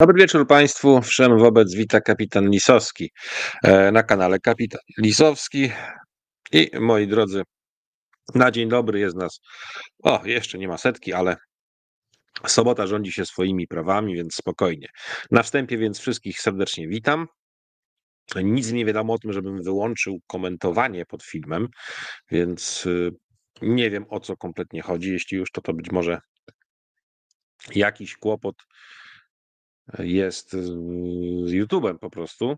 Dobry wieczór Państwu. Wszem wobec wita kapitan Lisowski e, na kanale Kapitan Lisowski. I moi drodzy, na dzień dobry jest nas. O, jeszcze nie ma setki, ale sobota rządzi się swoimi prawami, więc spokojnie. Na wstępie więc wszystkich serdecznie witam. Nic nie wiadomo o tym, żebym wyłączył komentowanie pod filmem, więc y, nie wiem o co kompletnie chodzi. Jeśli już, to to być może jakiś kłopot jest y, YouTube'em po prostu.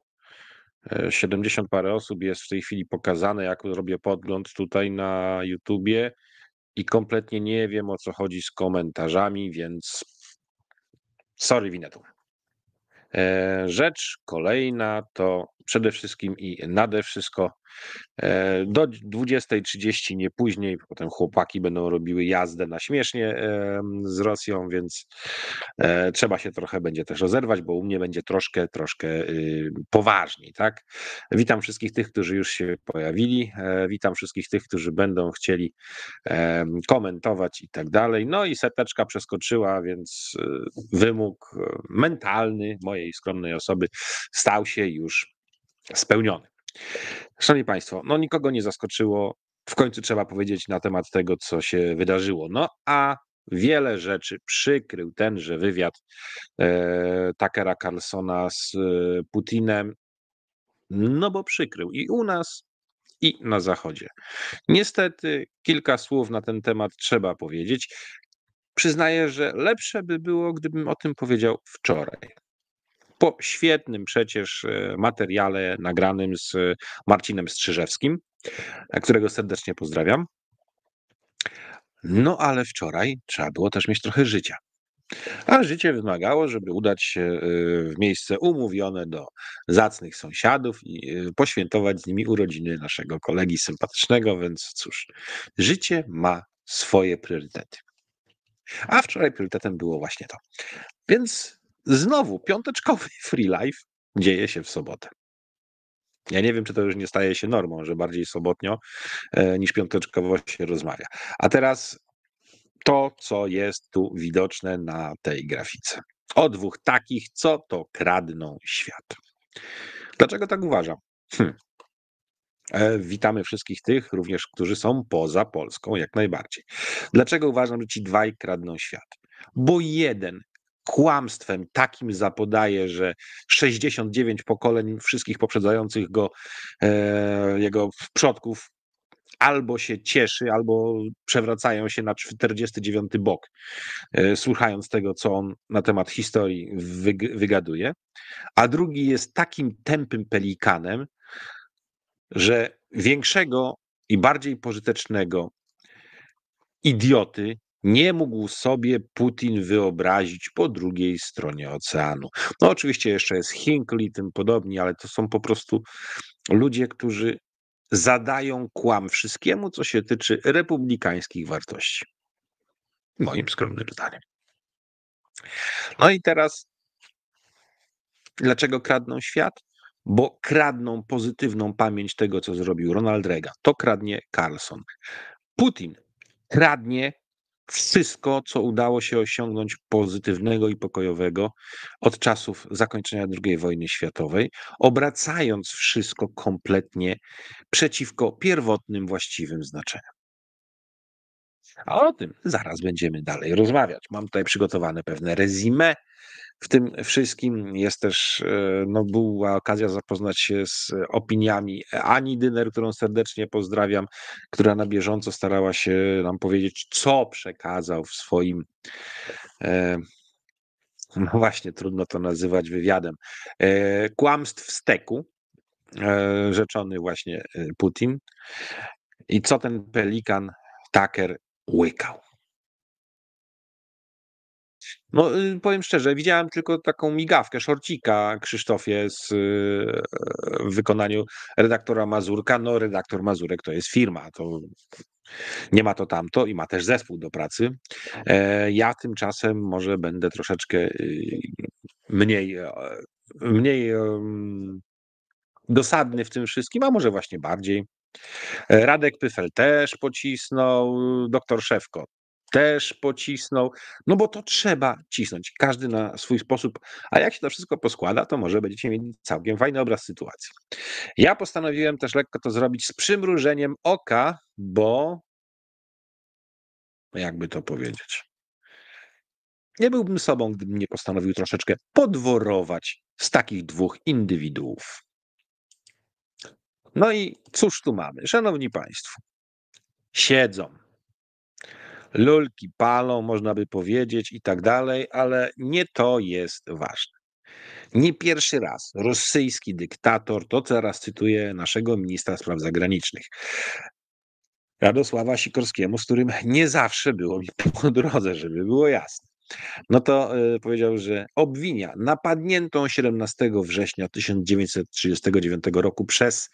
70 e, parę osób jest w tej chwili pokazane, jak robię podgląd tutaj na YouTubie i kompletnie nie wiem o co chodzi z komentarzami, więc sorry winetu. E, rzecz kolejna to przede wszystkim i nade wszystko. E, do 20.30 nie później, potem chłopaki będą robiły jazdę na śmiesznie z Rosją, więc e, trzeba się trochę będzie też rozerwać, bo u mnie będzie troszkę, troszkę y, poważniej, tak? Witam wszystkich tych, którzy już się pojawili, e, witam wszystkich tych, którzy będą chcieli komentować i tak dalej. No i seteczka przeskoczyła, więc wymóg mentalny mojej skromnej osoby stał się już spełniony. Szanowni Państwo, no nikogo nie zaskoczyło. W końcu trzeba powiedzieć na temat tego, co się wydarzyło. No a wiele rzeczy przykrył tenże wywiad e, Takera Carlsona z e, Putinem. No bo przykrył i u nas, i na Zachodzie. Niestety, kilka słów na ten temat trzeba powiedzieć. Przyznaję, że lepsze by było, gdybym o tym powiedział wczoraj po świetnym przecież e, materiale nagranym z e, Marcinem Strzyżewskim, e, którego serdecznie pozdrawiam. No ale wczoraj trzeba było też mieć trochę życia. A życie wymagało, żeby udać się w miejsce umówione do zacnych sąsiadów i poświętować z nimi urodziny naszego kolegi sympatycznego, więc cóż, życie ma swoje priorytety. A wczoraj priorytetem było właśnie to. Więc Znowu piąteczkowy free life dzieje się w sobotę. Ja nie wiem, czy to już nie staje się normą, że bardziej sobotnio e, niż piąteczkowo się rozmawia. A teraz to, co jest tu widoczne na tej grafice. O dwóch takich, co to kradną świat. Dlaczego tak uważam? Hm. E, witamy wszystkich tych, również którzy są poza Polską, jak najbardziej. Dlaczego uważam, że ci dwaj kradną świat? Bo jeden kłamstwem takim zapodaje, że 69 pokoleń wszystkich poprzedzających go, e, jego przodków albo się cieszy, albo przewracają się na 49 bok, e, słuchając tego, co on na temat historii wygaduje. A drugi jest takim tępym pelikanem, że większego i bardziej pożytecznego idioty nie mógł sobie Putin wyobrazić po drugiej stronie oceanu. No oczywiście jeszcze jest Hinckley i tym podobnie, ale to są po prostu ludzie, którzy zadają kłam wszystkiemu, co się tyczy republikańskich wartości. Moim skromnym zdaniem. No i teraz, dlaczego kradną świat? Bo kradną pozytywną pamięć tego, co zrobił Ronald Reagan. To kradnie Carlson. Putin kradnie wszystko, co udało się osiągnąć pozytywnego i pokojowego od czasów zakończenia II wojny światowej, obracając wszystko kompletnie przeciwko pierwotnym właściwym znaczeniom. A o tym zaraz będziemy dalej rozmawiać. Mam tutaj przygotowane pewne rezime w tym wszystkim jest też, e, no, była okazja zapoznać się z e, opiniami Ani Dyner, którą serdecznie pozdrawiam, która na bieżąco starała się nam powiedzieć, co przekazał w swoim e, no właśnie, trudno to nazywać wywiadem. E, kłamstw steku, rzeczony właśnie Putin. I co ten pelikan Tucker łykał? No, y, powiem szczerze, widziałem tylko taką migawkę, szorcika Krzysztofie z, y, w wykonaniu redaktora Mazurka. No, redaktor Mazurek to jest firma, to nie ma to tamto i ma też zespół do pracy. E, ja tymczasem może będę troszeczkę y, mniej, e, mniej e, mm, dosadny w tym wszystkim, a może właśnie bardziej. Radek Pyfel też pocisnął, doktor Szewko też pocisnął, no bo to trzeba cisnąć, każdy na swój sposób, a jak się to wszystko poskłada, to może będziecie mieli całkiem fajny obraz sytuacji. Ja postanowiłem też lekko to zrobić z przymrużeniem oka, bo no jakby to powiedzieć. Nie byłbym sobą, gdybym nie postanowił troszeczkę podworować z takich dwóch indywiduów. No i cóż tu mamy? Szanowni Państwo, siedzą Lulki palą, można by powiedzieć, i tak dalej, ale nie to jest ważne. Nie pierwszy raz rosyjski dyktator, to teraz cytuję naszego ministra spraw zagranicznych, Radosława Sikorskiemu, z którym nie zawsze było mi po drodze, żeby było jasne. No to e, powiedział, że obwinia napadniętą 17 września 1939 roku przez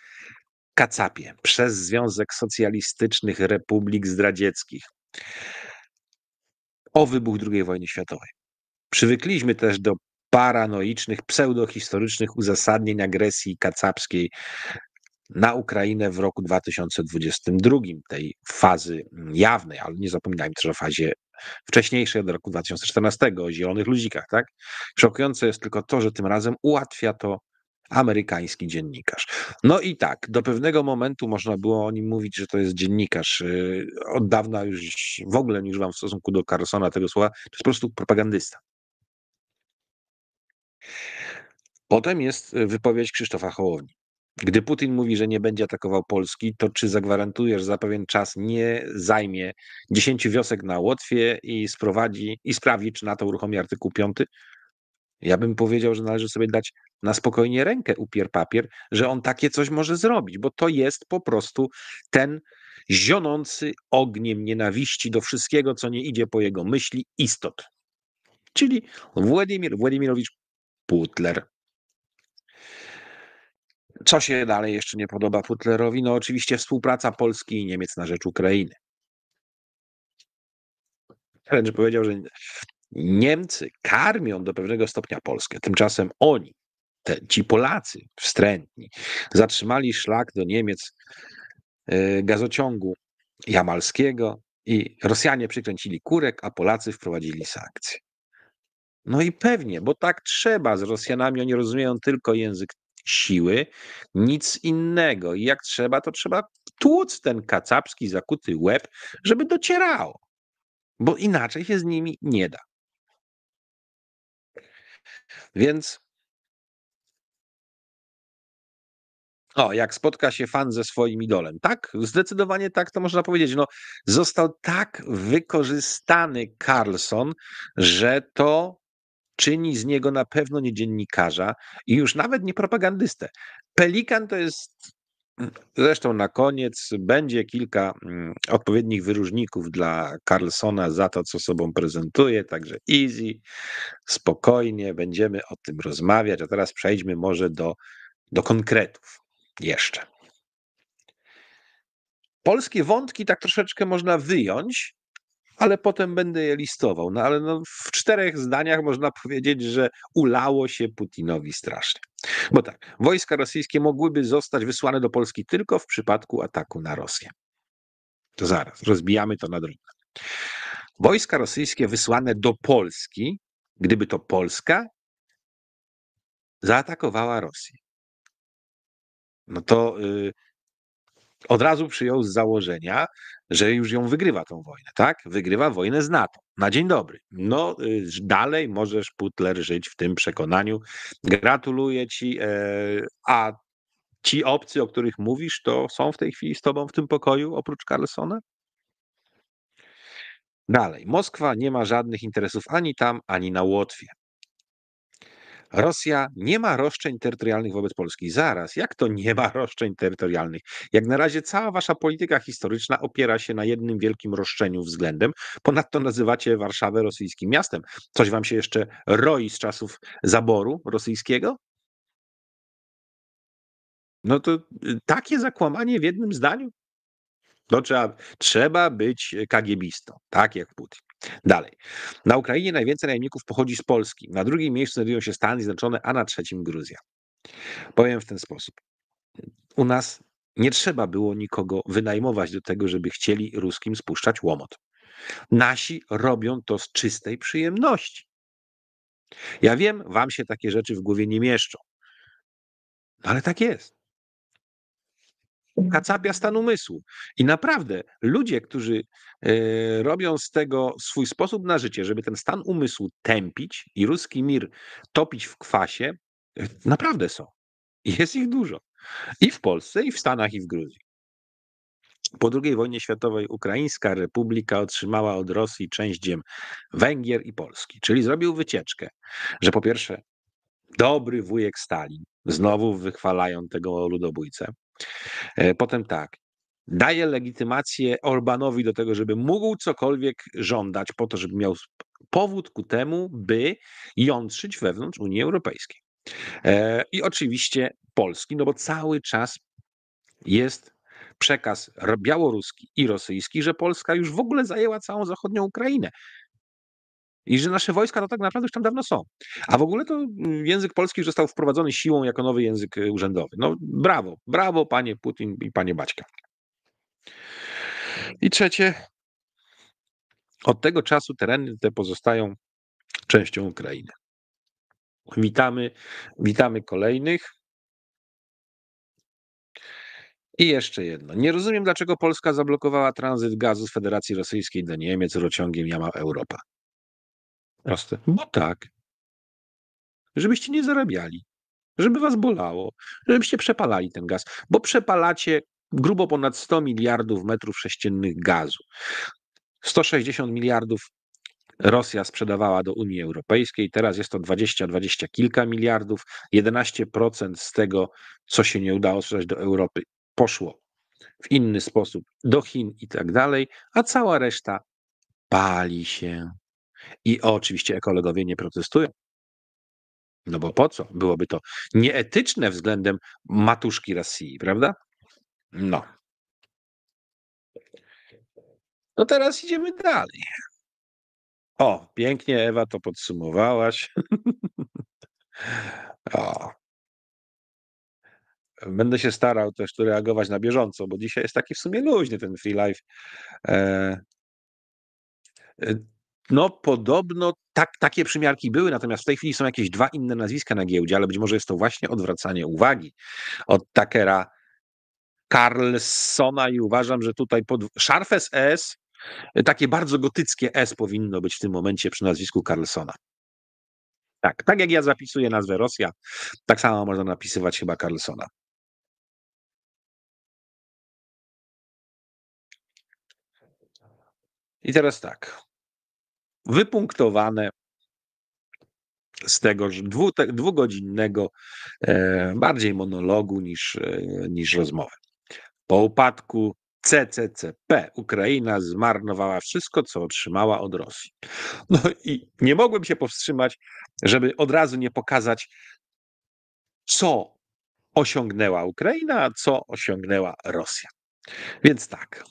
Kacapie, przez Związek Socjalistycznych Republik Zdradzieckich, o wybuch II wojny światowej. Przywykliśmy też do paranoicznych, pseudohistorycznych uzasadnień agresji kacapskiej na Ukrainę w roku 2022, tej fazy mm, jawnej, ale nie zapominajmy też o fazie wcześniejszej od roku 2014, o zielonych ludzikach. Tak? Szokujące jest tylko to, że tym razem ułatwia to amerykański dziennikarz. No i tak, do pewnego momentu można było o nim mówić, że to jest dziennikarz. Y, od dawna już w ogóle nie używam w stosunku do Carsona tego słowa, to jest po prostu propagandysta. Potem jest y, wypowiedź Krzysztofa Hołowni. Gdy Putin mówi, że nie będzie atakował Polski, to czy zagwarantujesz, że za pewien czas nie zajmie dziesięciu wiosek na Łotwie i sprowadzi i sprawi, czy NATO uruchomi artykuł 5? Ja bym powiedział, że należy sobie dać na spokojnie rękę upier papier, że on takie coś może zrobić, bo to jest po prostu ten zionący ogniem nienawiści do wszystkiego, co nie idzie po jego myśli, istot. Czyli Władimir Władimirowicz Putler. Co się dalej jeszcze nie podoba Putlerowi? No oczywiście współpraca Polski i Niemiec na rzecz Ukrainy. Wręcz powiedział, że Niemcy karmią do pewnego stopnia Polskę. Tymczasem oni, te, ci Polacy wstrętni, zatrzymali szlak do Niemiec e, gazociągu jamalskiego i Rosjanie przykręcili kurek, a Polacy wprowadzili sankcje. No i pewnie, bo tak trzeba z Rosjanami, oni rozumieją tylko język siły, nic innego. I jak trzeba, to trzeba tłuc ten kacapski zakuty łeb, żeby docierało, bo inaczej się z nimi nie da. Więc O, jak spotka się fan ze swoim idolem. Tak, zdecydowanie tak to można powiedzieć. No, został tak wykorzystany Carlson, że to czyni z niego na pewno nie dziennikarza i już nawet nie propagandystę. Pelikan to jest Zresztą na koniec będzie kilka mm, odpowiednich wyróżników dla Carlsona za to, co sobą prezentuje, także easy, spokojnie, będziemy o tym rozmawiać, a teraz przejdźmy może do, do konkretów jeszcze. Polskie wątki tak troszeczkę można wyjąć, ale potem będę je listował. No ale no, w czterech zdaniach można powiedzieć, że ulało się Putinowi strasznie. Bo tak, wojska rosyjskie mogłyby zostać wysłane do Polski tylko w przypadku ataku na Rosję. To zaraz, rozbijamy to na drobne. Wojska rosyjskie wysłane do Polski, gdyby to Polska zaatakowała Rosję. No to y, od razu przyjął z założenia, że już ją wygrywa tą wojnę, tak? Wygrywa wojnę z NATO. Na dzień dobry. No, y, dalej możesz, Putler, żyć w tym przekonaniu. Gratuluję ci. E, a ci obcy, o których mówisz, to są w tej chwili z tobą w tym pokoju, oprócz Carlsona? Dalej. Moskwa nie ma żadnych interesów ani tam, ani na Łotwie. Rosja nie ma roszczeń terytorialnych wobec Polski. Zaraz, jak to nie ma roszczeń terytorialnych? Jak na razie cała wasza polityka historyczna opiera się na jednym wielkim roszczeniu względem. Ponadto nazywacie Warszawę rosyjskim miastem. Coś wam się jeszcze roi z czasów zaboru rosyjskiego? No to y, takie zakłamanie w jednym zdaniu? No trzeba, trzeba być y, kagiebistą, tak jak Putin. Dalej. Na Ukrainie najwięcej najemników pochodzi z Polski. Na drugim miejscu znajdują się Stany Zjednoczone, a na trzecim Gruzja. Powiem w ten sposób. U nas nie trzeba było nikogo wynajmować do tego, żeby chcieli ruskim spuszczać łomot. Nasi robią to z czystej przyjemności. Ja wiem, wam się takie rzeczy w głowie nie mieszczą, no ale tak jest kacapia stan umysłu. I naprawdę ludzie, którzy e, robią z tego swój sposób na życie, żeby ten stan umysłu tępić i ruski mir topić w kwasie, e, naprawdę są. Jest ich dużo. I w Polsce, i w Stanach, i w Gruzji. Po II wojnie światowej Ukraińska Republika otrzymała od Rosji część ziem Węgier i Polski, czyli zrobił wycieczkę, że po pierwsze dobry wujek Stalin, znowu wychwalają tego ludobójcę, E, potem tak, daje legitymację Orbanowi do tego, żeby mógł cokolwiek żądać po to, żeby miał powód ku temu, by jątrzyć wewnątrz Unii Europejskiej. E, I oczywiście Polski, no bo cały czas jest przekaz białoruski i rosyjski, że Polska już w ogóle zajęła całą zachodnią Ukrainę. I że nasze wojska to tak naprawdę już tam dawno są. A w ogóle to mm, język polski został wprowadzony siłą jako nowy język y, urzędowy. No brawo, brawo panie Putin i panie Baćka. I trzecie, od tego czasu tereny te pozostają częścią Ukrainy. Witamy, witamy kolejnych. I jeszcze jedno. Nie rozumiem, dlaczego Polska zablokowała tranzyt gazu z Federacji Rosyjskiej do Niemiec rociągiem Jama Europa. Proste. Bo tak. Żebyście nie zarabiali. Żeby was bolało. Żebyście przepalali ten gaz. Bo przepalacie grubo ponad 100 miliardów metrów sześciennych gazu. 160 miliardów Rosja sprzedawała do Unii Europejskiej, teraz jest to 20-20 kilka miliardów, 11% z tego, co się nie udało sprzedać do Europy, poszło w inny sposób do Chin i tak dalej, a cała reszta pali się. I oczywiście ekologowie nie protestują. No bo po co? Byłoby to nieetyczne względem matuszki Rosji, prawda? No. No teraz idziemy dalej. O, pięknie Ewa to podsumowałaś. o. Będę się starał też tu reagować na bieżąco, bo dzisiaj jest taki w sumie luźny ten free life. E... e no, podobno tak, takie przymiarki były, natomiast w tej chwili są jakieś dwa inne nazwiska na giełdzie, ale być może jest to właśnie odwracanie uwagi od Takera Carlsona i uważam, że tutaj pod Szarfes S, takie bardzo gotyckie S powinno być w tym momencie przy nazwisku Carlsona. Tak, tak jak ja zapisuję nazwę Rosja, tak samo można napisywać chyba Carlsona. I teraz tak wypunktowane z tegoż dwu, te, dwugodzinnego e, bardziej monologu niż, e, niż rozmowy. Po upadku CCCP Ukraina zmarnowała wszystko, co otrzymała od Rosji. No i nie mogłem się powstrzymać, żeby od razu nie pokazać, co osiągnęła Ukraina, a co osiągnęła Rosja. Więc tak,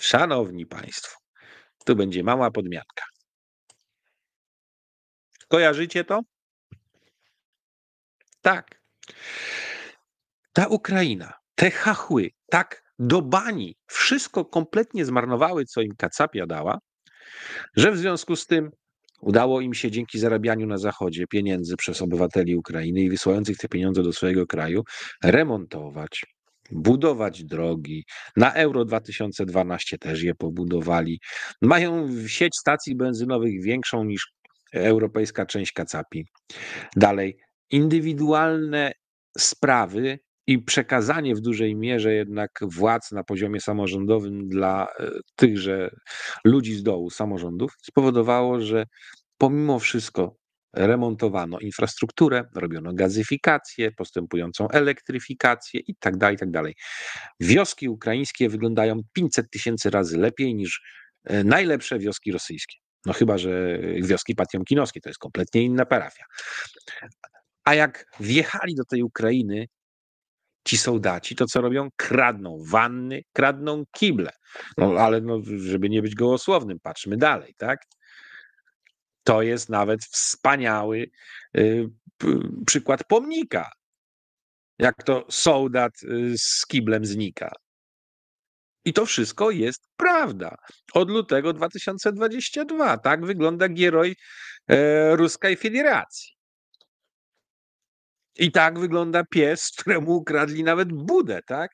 szanowni państwo, tu będzie mała podmianka. Kojarzycie to? Tak. Ta Ukraina, te hachły, tak do bani, wszystko kompletnie zmarnowały, co im kacapia dała, że w związku z tym udało im się dzięki zarabianiu na Zachodzie pieniędzy przez obywateli Ukrainy i wysyłających te pieniądze do swojego kraju remontować, budować drogi. Na Euro 2012 też je pobudowali. Mają sieć stacji benzynowych większą niż europejska część Kacapi. Dalej, indywidualne sprawy i przekazanie w dużej mierze jednak władz na poziomie samorządowym dla e, tychże ludzi z dołu, samorządów, spowodowało, że pomimo wszystko remontowano infrastrukturę, robiono gazyfikację, postępującą elektryfikację i tak dalej, i tak dalej. Wioski ukraińskie wyglądają 500 tysięcy razy lepiej niż e, najlepsze wioski rosyjskie. No chyba, że wioski kinowskie, to jest kompletnie inna parafia. A jak wjechali do tej Ukrainy ci soldaci, to co robią? Kradną wanny, kradną kible. No ale no, żeby nie być gołosłownym, patrzmy dalej, tak? To jest nawet wspaniały y, przykład pomnika. Jak to soldat y, z kiblem znika. I to wszystko jest prawda. Od lutego 2022. Tak wygląda gieroj e, Ruskiej Federacji. I tak wygląda pies, któremu ukradli nawet budę, tak?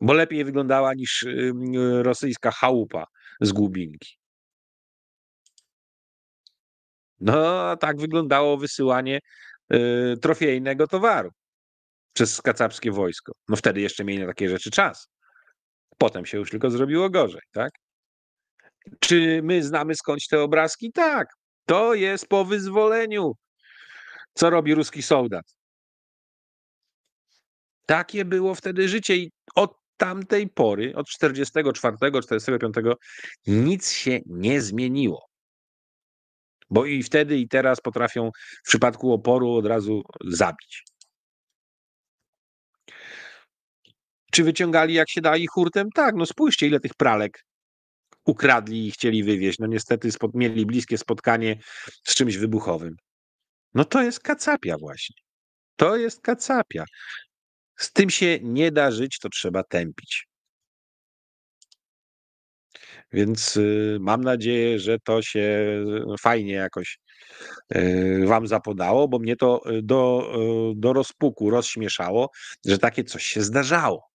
Bo lepiej wyglądała niż rosyjska chałupa z Głubinki. No, tak wyglądało wysyłanie y, trofejnego towaru przez kacapskie wojsko. No wtedy jeszcze mieli na takie rzeczy czas. Potem się już tylko zrobiło gorzej, tak? Czy my znamy skądś te obrazki? Tak. To jest po wyzwoleniu. Co robi ruski soldat? Takie było wtedy życie i od tamtej pory, od 44, 45 nic się nie zmieniło. Bo i wtedy, i teraz potrafią w przypadku oporu od razu zabić. Czy wyciągali jak się da i hurtem? Tak, no spójrzcie ile tych pralek ukradli i chcieli wywieźć. No niestety spod, mieli bliskie spotkanie z czymś wybuchowym. No to jest kacapia właśnie. To jest kacapia. Z tym się nie da żyć, to trzeba tępić. Więc y, mam nadzieję, że to się y, fajnie jakoś y, Wam zapodało, bo mnie to do, do rozpuku rozśmieszało, że takie coś się zdarzało.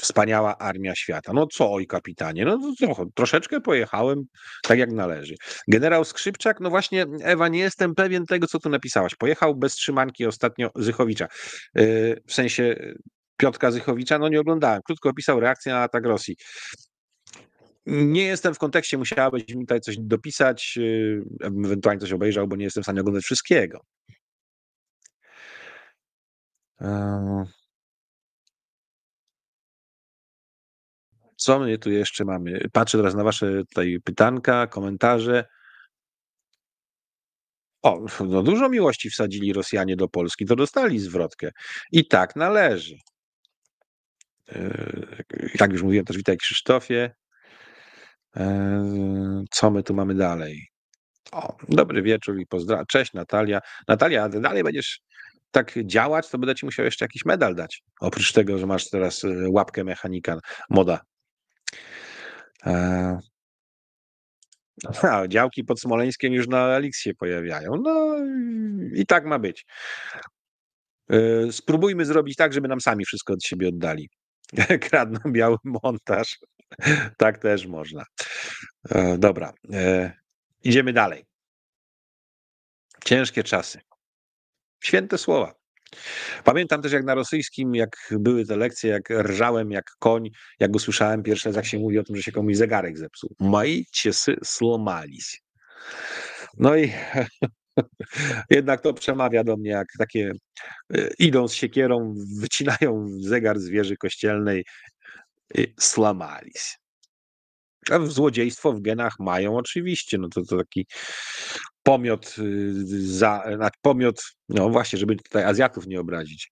Wspaniała armia świata. No co, oj kapitanie, no, no co, troszeczkę pojechałem tak jak należy. Generał Skrzypczak, no właśnie Ewa, nie jestem pewien tego, co tu napisałaś. Pojechał bez trzymanki ostatnio Zychowicza. Yy, w sensie e, Piotka Zychowicza, no nie oglądałem. Krótko opisał reakcję na atak Rosji. Nie jestem w kontekście, musiałabyś mi tutaj coś dopisać, yy, ewentualnie coś obejrzał, bo nie jestem w stanie oglądać wszystkiego. Yy. Co my tu jeszcze mamy? Patrzę teraz na wasze tutaj pytanka, komentarze. O, no dużo miłości wsadzili Rosjanie do Polski, to dostali zwrotkę. I tak należy. Jak yy, już mówiłem, też witaj Krzysztofie. Yy, co my tu mamy dalej? O, dobry wieczór i pozdrawiam. Cześć Natalia. Natalia, dalej będziesz tak działać, to będę ci musiał jeszcze jakiś medal dać. Oprócz tego, że masz teraz yy, łapkę mechanika, moda E, a, działki pod Smoleńskiem już na Elix się pojawiają. No i tak ma być. E, spróbujmy zrobić tak, żeby nam sami wszystko od siebie oddali. Kradną biały montaż. Tak też można. E, dobra, idziemy dalej. Ciężkie czasy. Święte słowa. Pamiętam też, jak na rosyjskim, jak były te lekcje, jak rżałem jak koń, jak usłyszałem pierwszy raz, jak się mówi o tym, że się komuś zegarek zepsuł. Moi ciesy slomalis. No i jednak to przemawia do mnie, jak takie e, idą z siekierą, wycinają zegar z wieży kościelnej slomalis. A złodziejstwo w genach mają oczywiście, no to, to taki pomiot, y, za, pomiot, no właśnie, żeby tutaj Azjatów nie obrazić,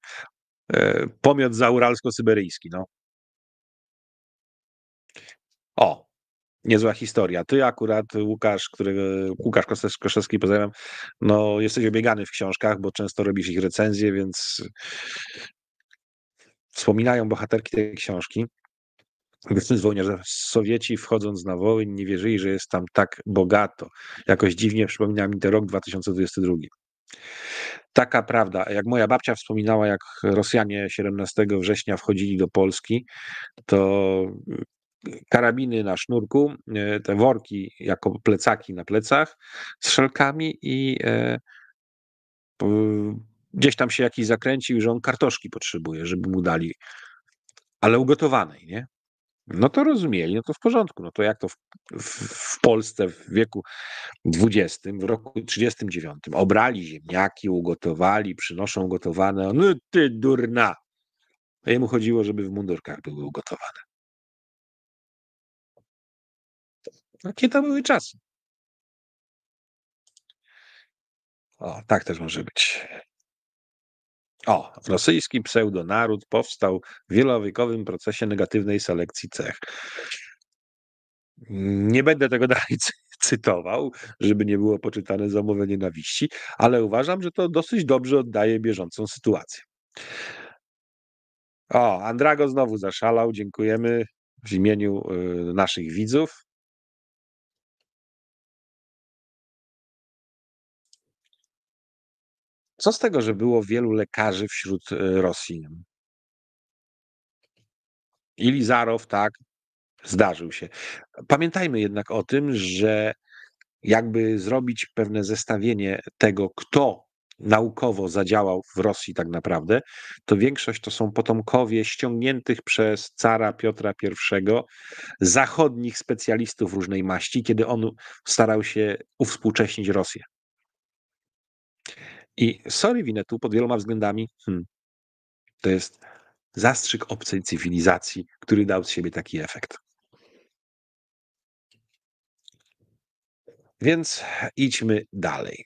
e, pomiot zauralsko-syberyjski, no. O, niezła historia. Ty akurat, Łukasz, którego, Łukasz Koszewski, pozdrawiam, no jesteś obiegany w książkach, bo często robisz ich recenzje, więc wspominają bohaterki tej książki. Wyszli Że Sowieci wchodząc na Wołyń nie wierzyli, że jest tam tak bogato. Jakoś dziwnie przypomina mi to rok 2022. Taka prawda. Jak moja babcia wspominała, jak Rosjanie 17 września wchodzili do Polski, to e, karabiny na sznurku, e, te worki jako plecaki na plecach z szelkami i e, gdzieś tam się jakiś zakręcił, że on kartoszki potrzebuje, żeby mu dali, ale ugotowanej, nie? No to rozumieli, no to w porządku. No to jak to w, w, w Polsce w wieku XX, w roku 39 obrali ziemniaki, ugotowali, przynoszą gotowane. No ty durna! A jemu chodziło, żeby w mundurkach były ugotowane. Jakie to były czasy? O, tak też może być. O, rosyjski pseudonaród powstał w wielowiekowym procesie negatywnej selekcji cech. Nie będę tego dalej cytował, żeby nie było poczytane za mowę nienawiści, ale uważam, że to dosyć dobrze oddaje bieżącą sytuację. O, Andrago znowu zaszalał. Dziękujemy w imieniu y, naszych widzów. Co z tego, że było wielu lekarzy wśród e, Rosjan? Ilizarow, tak, zdarzył się. Pamiętajmy jednak o tym, że jakby zrobić pewne zestawienie tego, kto naukowo zadziałał w Rosji tak naprawdę, to większość to są potomkowie ściągniętych przez cara Piotra I zachodnich specjalistów różnej maści, kiedy on starał się uwspółcześnić Rosję. I sorry Winnetu, pod wieloma względami hmm, to jest zastrzyk obcej cywilizacji, który dał z siebie taki efekt. Więc idźmy dalej.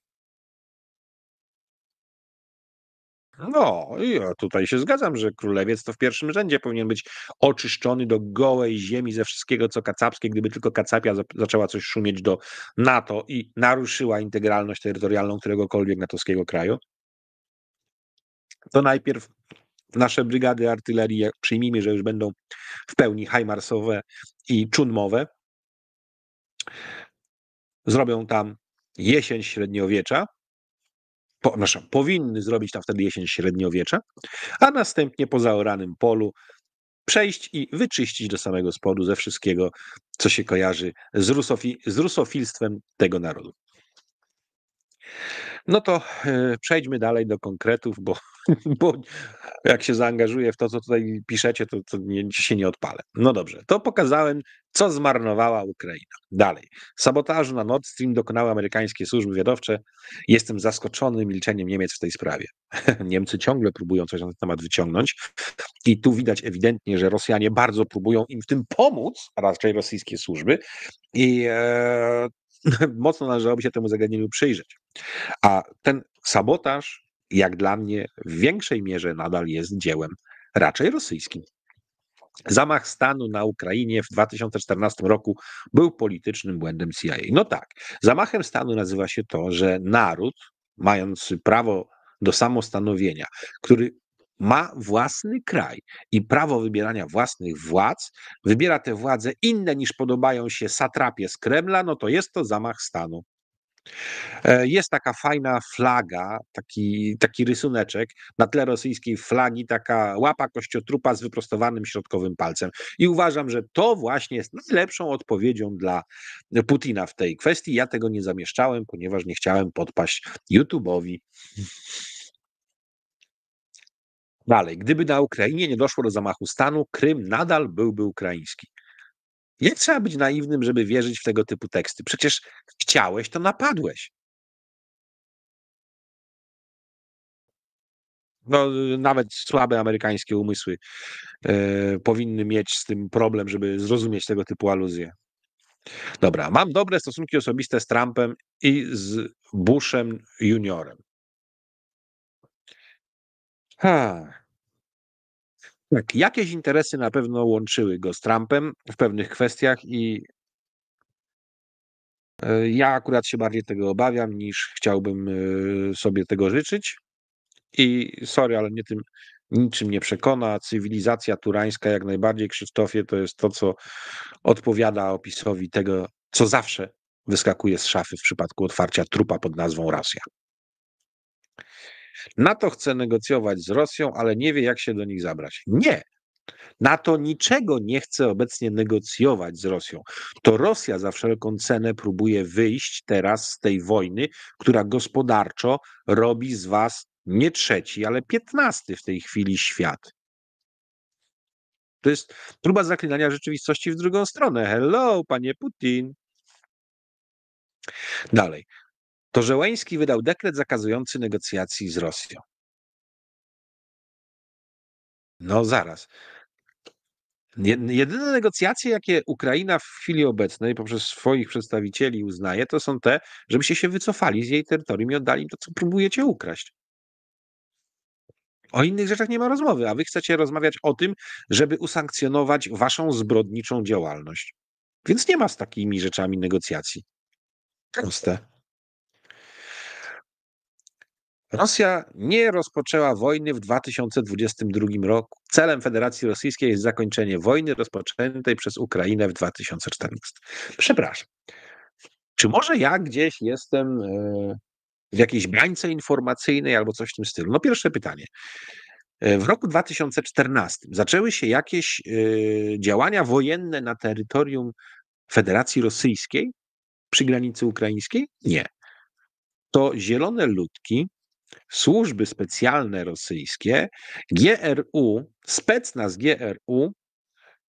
No, ja tutaj się zgadzam, że królewiec to w pierwszym rzędzie powinien być oczyszczony do gołej ziemi ze wszystkiego, co kacapskie, gdyby tylko kacapia zaczęła coś szumieć do NATO i naruszyła integralność terytorialną któregokolwiek natowskiego kraju. To najpierw nasze brygady artylerii, jak przyjmijmy, że już będą w pełni hajmarsowe i czunmowe, zrobią tam jesień średniowiecza, po, powinny zrobić tam wtedy jesień średniowiecza, a następnie po zaoranym polu przejść i wyczyścić do samego spodu ze wszystkiego, co się kojarzy z, rusofi, z rusofilstwem tego narodu. No to e, przejdźmy dalej do konkretów, bo, bo jak się zaangażuję w to, co tutaj piszecie, to, to nie, się nie odpalę. No dobrze, to pokazałem, co zmarnowała Ukraina. Dalej. Sabotażu na Nord Stream dokonały amerykańskie służby wywiadowcze. Jestem zaskoczony milczeniem Niemiec w tej sprawie. Niemcy ciągle próbują coś na ten temat wyciągnąć i tu widać ewidentnie, że Rosjanie bardzo próbują im w tym pomóc, a raczej rosyjskie służby i e, mocno należałoby się temu zagadnieniu przyjrzeć. A ten sabotaż, jak dla mnie, w większej mierze nadal jest dziełem raczej rosyjskim. Zamach stanu na Ukrainie w 2014 roku był politycznym błędem CIA. No tak, zamachem stanu nazywa się to, że naród, mający prawo do samostanowienia, który ma własny kraj i prawo wybierania własnych władz, wybiera te władze inne niż podobają się satrapie z Kremla, no to jest to zamach stanu. E, jest taka fajna flaga, taki, taki rysuneczek na tle rosyjskiej flagi, taka łapa kościotrupa z wyprostowanym środkowym palcem. I uważam, że to właśnie jest najlepszą odpowiedzią dla Putina w tej kwestii. Ja tego nie zamieszczałem, ponieważ nie chciałem podpaść YouTube'owi. Dalej, gdyby na Ukrainie nie doszło do zamachu stanu, Krym nadal byłby ukraiński. Nie trzeba być naiwnym, żeby wierzyć w tego typu teksty. Przecież chciałeś, to napadłeś. No, y, nawet słabe amerykańskie umysły e, powinny mieć z tym problem, żeby zrozumieć tego typu aluzje. Dobra, mam dobre stosunki osobiste z Trumpem i z Bushem juniorem. Ha. Tak. tak, jakieś interesy na pewno łączyły go z Trumpem w pewnych kwestiach i e, ja akurat się bardziej tego obawiam niż chciałbym e, sobie tego życzyć. I sorry, ale mnie tym niczym nie przekona. Cywilizacja turańska, jak najbardziej, Krzysztofie, to jest to, co odpowiada opisowi tego, co zawsze wyskakuje z szafy w przypadku otwarcia trupa pod nazwą Rosja. NATO chce negocjować z Rosją, ale nie wie, jak się do nich zabrać. Nie. NATO niczego nie chce obecnie negocjować z Rosją. To Rosja za wszelką cenę próbuje wyjść teraz z tej wojny, która gospodarczo robi z was nie trzeci, ale piętnasty w tej chwili świat. To jest próba zaklinania rzeczywistości w drugą stronę. Hello, panie Putin. Dalej to Żeleński wydał dekret zakazujący negocjacji z Rosją. No zaraz. Jedyne negocjacje, jakie Ukraina w chwili obecnej poprzez swoich przedstawicieli uznaje, to są te, żebyście się wycofali z jej terytorium i oddali to, co próbujecie ukraść. O innych rzeczach nie ma rozmowy, a wy chcecie rozmawiać o tym, żeby usankcjonować waszą zbrodniczą działalność. Więc nie ma z takimi rzeczami negocjacji. Proste. Rosja nie rozpoczęła wojny w 2022 roku. Celem Federacji Rosyjskiej jest zakończenie wojny rozpoczętej przez Ukrainę w 2014. Przepraszam. Czy może ja gdzieś jestem e, w jakiejś bańce informacyjnej albo coś w tym stylu? No pierwsze pytanie. E, w roku 2014 zaczęły się jakieś e, działania wojenne na terytorium Federacji Rosyjskiej przy granicy ukraińskiej? Nie. To zielone ludki służby specjalne rosyjskie, GRU, specnaz GRU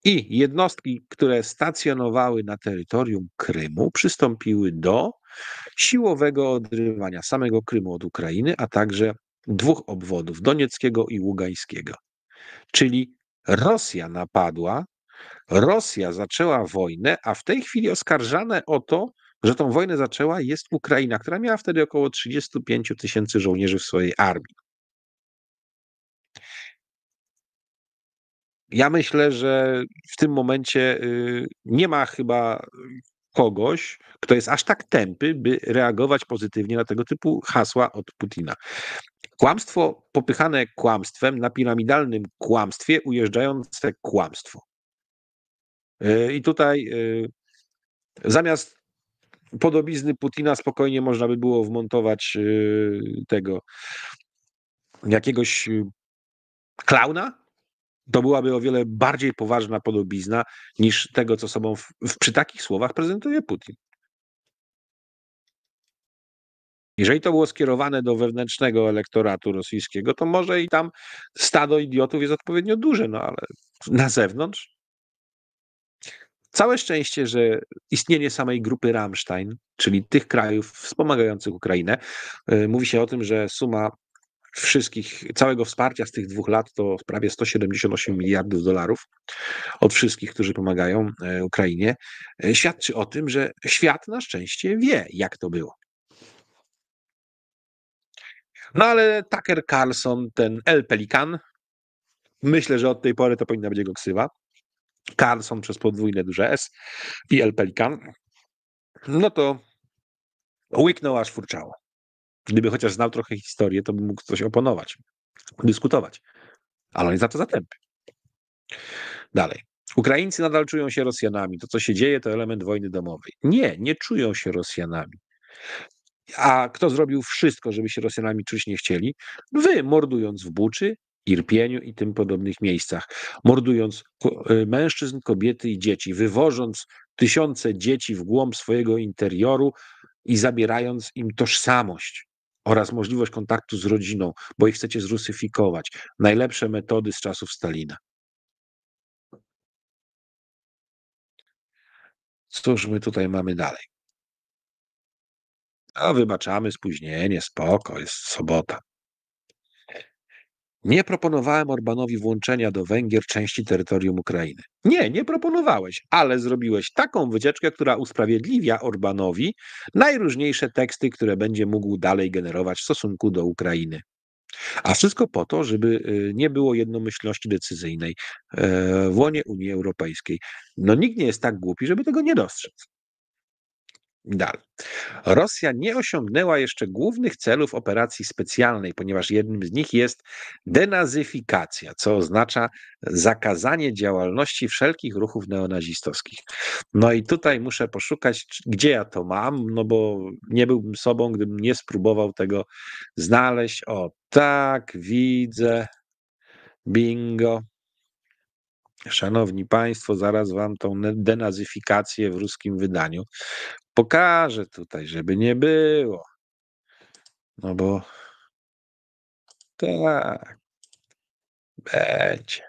i jednostki, które stacjonowały na terytorium Krymu, przystąpiły do siłowego odrywania samego Krymu od Ukrainy, a także dwóch obwodów, Donieckiego i Ługańskiego. Czyli Rosja napadła, Rosja zaczęła wojnę, a w tej chwili oskarżane o to że tą wojnę zaczęła, jest Ukraina, która miała wtedy około 35 tysięcy żołnierzy w swojej armii. Ja myślę, że w tym momencie y, nie ma chyba kogoś, kto jest aż tak tępy, by reagować pozytywnie na tego typu hasła od Putina. Kłamstwo popychane kłamstwem, na piramidalnym kłamstwie ujeżdżające kłamstwo. Y, I tutaj y, zamiast podobizny Putina spokojnie można by było wmontować y, tego jakiegoś y, klauna, to byłaby o wiele bardziej poważna podobizna niż tego, co sobą w, w, przy takich słowach prezentuje Putin. Jeżeli to było skierowane do wewnętrznego elektoratu rosyjskiego, to może i tam stado idiotów jest odpowiednio duże, no ale na zewnątrz Całe szczęście, że istnienie samej grupy Rammstein, czyli tych krajów wspomagających Ukrainę, e, mówi się o tym, że suma wszystkich, całego wsparcia z tych dwóch lat to prawie 178 miliardów dolarów od wszystkich, którzy pomagają e, Ukrainie, e, świadczy o tym, że świat na szczęście wie, jak to było. No ale Tucker Carlson, ten El Pelikan, myślę, że od tej pory to powinna być jego ksywa, Carlson przez podwójne duże S i El Pelican, no to łyknął aż furczało. Gdyby chociaż znał trochę historię, to by mógł coś oponować, dyskutować. Ale on jest za to zatępy. Dalej. Ukraińcy nadal czują się Rosjanami. To, co się dzieje, to element wojny domowej. Nie, nie czują się Rosjanami. A kto zrobił wszystko, żeby się Rosjanami czuć nie chcieli? Wy, mordując w Buczy, Irpieniu i tym podobnych miejscach, mordując e, mężczyzn, kobiety i dzieci, wywożąc tysiące dzieci w głąb swojego interioru i zabierając im tożsamość oraz możliwość kontaktu z rodziną, bo ich chcecie zrusyfikować. Najlepsze metody z czasów Stalina. Cóż my tutaj mamy dalej? A wybaczamy spóźnienie, spoko, jest sobota. Nie proponowałem Orbanowi włączenia do Węgier części terytorium Ukrainy. Nie, nie proponowałeś, ale zrobiłeś taką wycieczkę, która usprawiedliwia Orbanowi najróżniejsze teksty, które będzie mógł dalej generować w stosunku do Ukrainy. A wszystko po to, żeby y, nie było jednomyślności decyzyjnej e, w łonie Unii Europejskiej. No nikt nie jest tak głupi, żeby tego nie dostrzec. Dalej. Rosja nie osiągnęła jeszcze głównych celów operacji specjalnej, ponieważ jednym z nich jest denazyfikacja, co oznacza zakazanie działalności wszelkich ruchów neonazistowskich. No i tutaj muszę poszukać, gdzie ja to mam, no bo nie byłbym sobą, gdybym nie spróbował tego znaleźć. O, tak, widzę. Bingo. Szanowni Państwo, zaraz Wam tą denazyfikację w ruskim wydaniu pokażę tutaj, żeby nie było. No bo tak, będzie.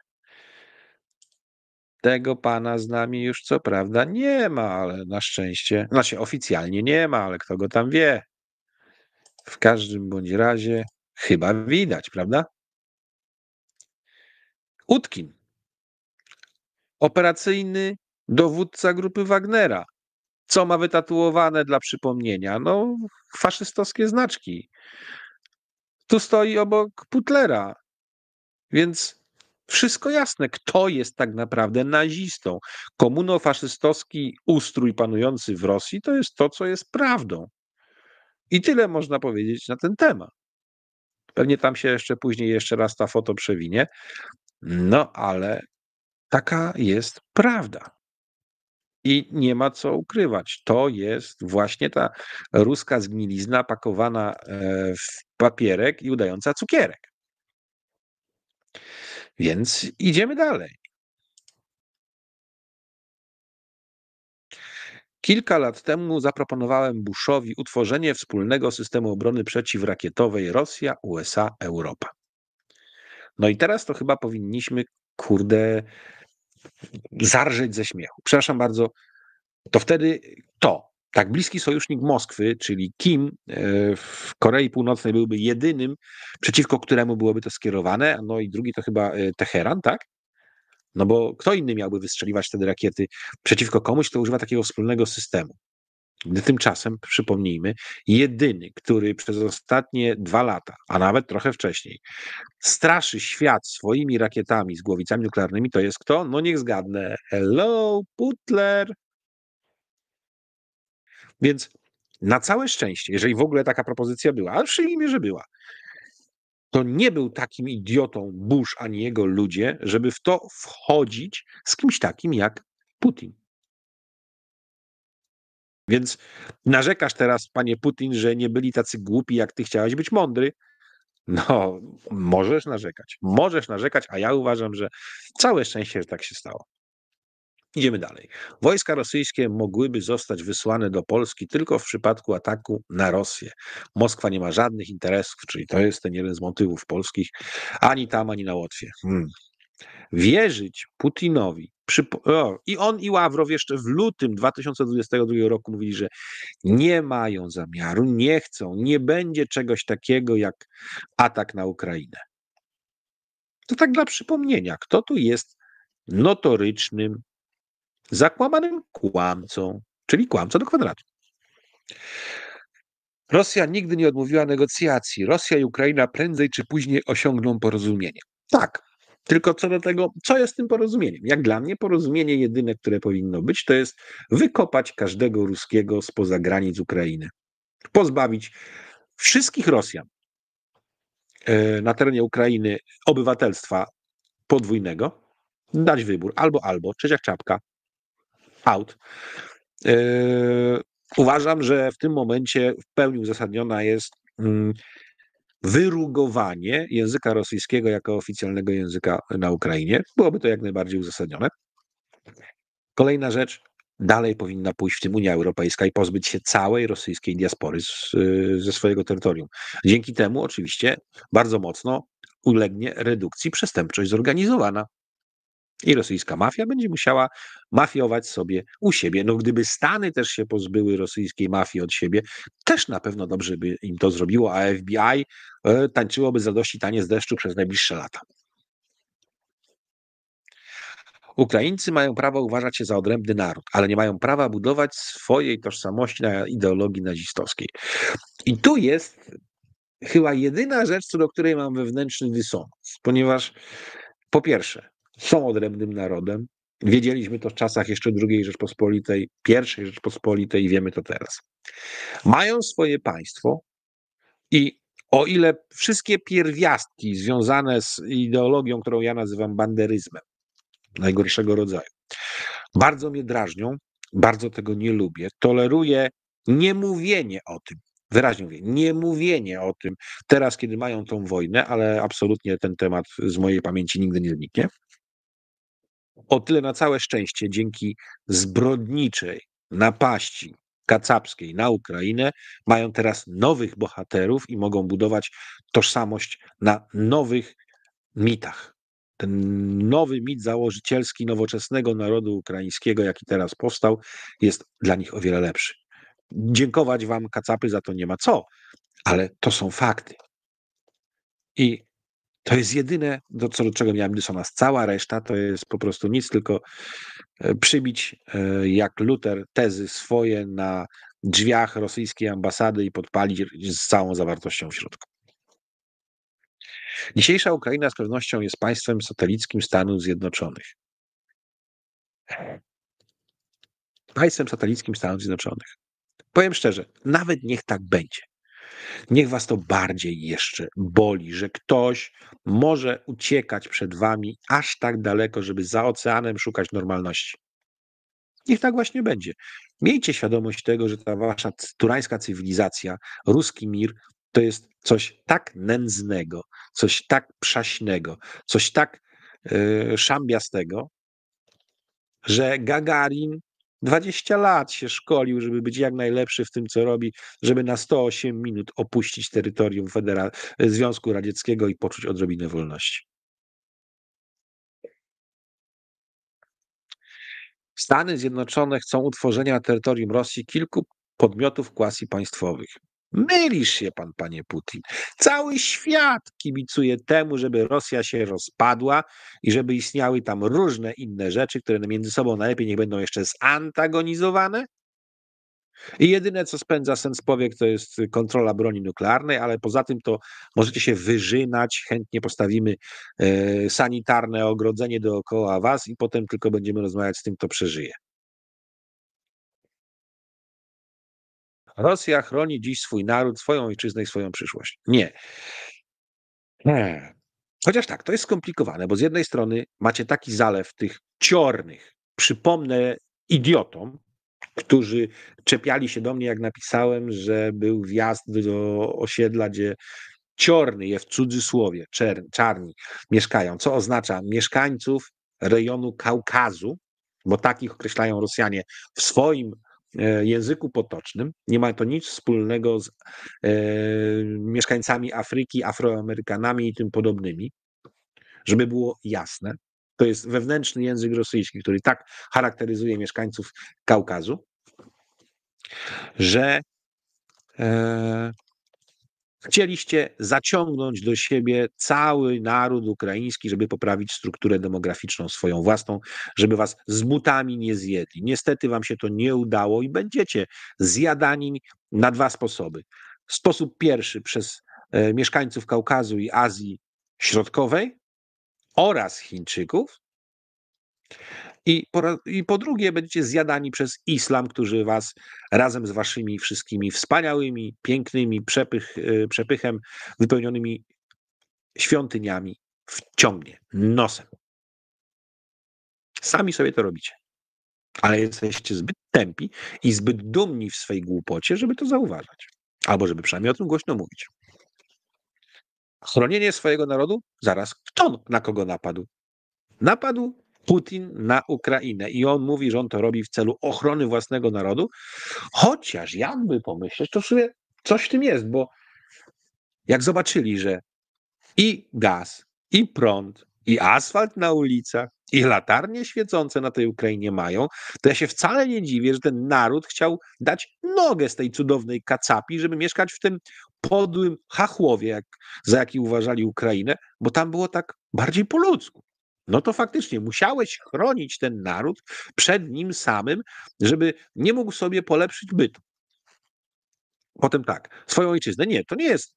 Tego pana z nami już co prawda nie ma, ale na szczęście, znaczy oficjalnie nie ma, ale kto go tam wie. W każdym bądź razie chyba widać, prawda? Utkin, operacyjny dowódca grupy Wagnera, co ma wytatuowane dla przypomnienia? No, faszystowskie znaczki. Tu stoi obok Putlera. Więc wszystko jasne, kto jest tak naprawdę nazistą. Komunofaszystowski ustrój panujący w Rosji to jest to, co jest prawdą. I tyle można powiedzieć na ten temat. Pewnie tam się jeszcze później jeszcze raz ta foto przewinie. No ale taka jest prawda. I nie ma co ukrywać. To jest właśnie ta ruska zgnilizna pakowana e, w papierek i udająca cukierek. Więc idziemy dalej. Kilka lat temu zaproponowałem Bushowi utworzenie wspólnego systemu obrony przeciwrakietowej Rosja, USA, Europa. No i teraz to chyba powinniśmy, kurde, zarżeć ze śmiechu. Przepraszam bardzo, to wtedy to, tak bliski sojusznik Moskwy, czyli Kim e, w Korei Północnej byłby jedynym, przeciwko któremu byłoby to skierowane, no i drugi to chyba e, Teheran, tak? No bo kto inny miałby wystrzeliwać wtedy rakiety przeciwko komuś, kto używa takiego wspólnego systemu? Tymczasem, przypomnijmy, jedyny, który przez ostatnie dwa lata, a nawet trochę wcześniej, straszy świat swoimi rakietami z głowicami nuklearnymi, to jest kto? No niech zgadnę. Hello, Putler. Więc na całe szczęście, jeżeli w ogóle taka propozycja była, a przyjmijmy, że była, to nie był takim idiotą Bush ani jego ludzie, żeby w to wchodzić z kimś takim jak Putin. Więc narzekasz teraz, panie Putin, że nie byli tacy głupi, jak ty chciałeś być mądry. No, możesz narzekać. Możesz narzekać, a ja uważam, że całe szczęście, że tak się stało. Idziemy dalej. Wojska rosyjskie mogłyby zostać wysłane do Polski tylko w przypadku ataku na Rosję. Moskwa nie ma żadnych interesów, czyli to jest ten jeden z motywów polskich, ani tam, ani na Łotwie. Hmm. Wierzyć Putinowi, i on i Ławrow jeszcze w lutym 2022 roku mówili, że nie mają zamiaru, nie chcą, nie będzie czegoś takiego jak atak na Ukrainę. To tak dla przypomnienia, kto tu jest notorycznym, zakłamanym kłamcą, czyli kłamca do kwadratu. Rosja nigdy nie odmówiła negocjacji. Rosja i Ukraina prędzej czy później osiągną porozumienie. Tak, tylko co do tego, co jest tym porozumieniem? Jak dla mnie, porozumienie jedyne, które powinno być, to jest wykopać każdego ruskiego spoza granic Ukrainy. Pozbawić wszystkich Rosjan e, na terenie Ukrainy obywatelstwa podwójnego, dać wybór albo, albo, trzecia czapka, out. E, uważam, że w tym momencie w pełni uzasadniona jest mm, wyrugowanie języka rosyjskiego jako oficjalnego języka na Ukrainie. Byłoby to jak najbardziej uzasadnione. Kolejna rzecz, dalej powinna pójść w tym Unia Europejska i pozbyć się całej rosyjskiej diaspory z, y, ze swojego terytorium. Dzięki temu oczywiście bardzo mocno ulegnie redukcji przestępczość zorganizowana. I rosyjska mafia będzie musiała mafiować sobie u siebie. No gdyby Stany też się pozbyły rosyjskiej mafii od siebie, też na pewno dobrze by im to zrobiło, a FBI e, tańczyłoby tanie taniec deszczu przez najbliższe lata. Ukraińcy mają prawo uważać się za odrębny naród, ale nie mają prawa budować swojej tożsamości na ideologii nazistowskiej. I tu jest chyba jedyna rzecz, co do której mam wewnętrzny dysonans, ponieważ po pierwsze, są odrębnym narodem. Wiedzieliśmy to w czasach jeszcze II Rzeczpospolitej, I Rzeczpospolitej i wiemy to teraz. Mają swoje państwo i o ile wszystkie pierwiastki związane z ideologią, którą ja nazywam banderyzmem, najgorszego rodzaju, bardzo mnie drażnią, bardzo tego nie lubię, toleruję niemówienie o tym, wyraźnie mówię, nie o tym teraz, kiedy mają tą wojnę, ale absolutnie ten temat z mojej pamięci nigdy nie zniknie o tyle na całe szczęście dzięki zbrodniczej napaści kacapskiej na Ukrainę mają teraz nowych bohaterów i mogą budować tożsamość na nowych mitach. Ten nowy mit założycielski nowoczesnego narodu ukraińskiego, jaki teraz powstał, jest dla nich o wiele lepszy. Dziękować wam, kacapy, za to nie ma co, ale to są fakty. I to jest jedyne, do, co do czego miałem dysonans. Cała reszta to jest po prostu nic, tylko e, przybić e, jak Luter tezy swoje na drzwiach rosyjskiej ambasady i podpalić z całą zawartością w środku. Dzisiejsza Ukraina z pewnością jest państwem satelickim Stanów Zjednoczonych. Państwem satelickim Stanów Zjednoczonych. Powiem szczerze, nawet niech tak będzie. Niech was to bardziej jeszcze boli, że ktoś może uciekać przed wami aż tak daleko, żeby za oceanem szukać normalności. Niech tak właśnie będzie. Miejcie świadomość tego, że ta wasza turańska cywilizacja, ruski mir, to jest coś tak nędznego, coś tak przaśnego, coś tak yy, szambiastego, że Gagarin 20 lat się szkolił, żeby być jak najlepszy w tym, co robi, żeby na 108 minut opuścić terytorium Federa e, Związku Radzieckiego i poczuć odrobinę wolności. Stany Zjednoczone chcą utworzenia na terytorium Rosji kilku podmiotów klasy państwowych. Mylisz się pan, panie Putin. Cały świat kibicuje temu, żeby Rosja się rozpadła i żeby istniały tam różne inne rzeczy, które między sobą najlepiej niech będą jeszcze zantagonizowane. I jedyne, co spędza sens powiek, to jest kontrola broni nuklearnej, ale poza tym to możecie się wyżynać, chętnie postawimy e, sanitarne ogrodzenie dookoła was i potem tylko będziemy rozmawiać z tym, kto przeżyje. Rosja chroni dziś swój naród, swoją ojczyznę i swoją przyszłość. Nie. nie. Chociaż tak, to jest skomplikowane, bo z jednej strony macie taki zalew tych ciornych, przypomnę idiotom, którzy czepiali się do mnie, jak napisałem, że był wjazd do osiedla, gdzie ciorny je w cudzysłowie, czern, czarni mieszkają, co oznacza mieszkańców rejonu Kaukazu, bo takich określają Rosjanie w swoim E, języku potocznym. Nie ma to nic wspólnego z e, mieszkańcami Afryki, Afroamerykanami i tym podobnymi. Żeby było jasne, to jest wewnętrzny język rosyjski, który tak charakteryzuje mieszkańców Kaukazu, że e, Chcieliście zaciągnąć do siebie cały naród ukraiński, żeby poprawić strukturę demograficzną swoją własną, żeby was z butami nie zjedli. Niestety wam się to nie udało i będziecie zjadani na dwa sposoby. Sposób pierwszy przez e, mieszkańców Kaukazu i Azji Środkowej oraz Chińczyków, i po, I po drugie, będziecie zjadani przez islam, który was razem z waszymi wszystkimi wspaniałymi, pięknymi, przepych, e, przepychem wypełnionymi świątyniami wciągnie nosem. Sami sobie to robicie. Ale jesteście zbyt tępi i zbyt dumni w swej głupocie, żeby to zauważać. Albo żeby przynajmniej o tym głośno mówić. Chronienie swojego narodu? Zaraz. Kto na kogo napadł? Napadł Putin na Ukrainę. I on mówi, że on to robi w celu ochrony własnego narodu. Chociaż ja bym pomyśleć, to sobie coś w tym jest, bo jak zobaczyli, że i gaz, i prąd, i asfalt na ulicach, i latarnie świecące na tej Ukrainie mają, to ja się wcale nie dziwię, że ten naród chciał dać nogę z tej cudownej kacapi, żeby mieszkać w tym podłym hachłowie, jak, za jaki uważali Ukrainę, bo tam było tak bardziej po ludzku no to faktycznie musiałeś chronić ten naród przed nim samym, żeby nie mógł sobie polepszyć bytu. Potem tak, swoją ojczyznę. Nie, to nie jest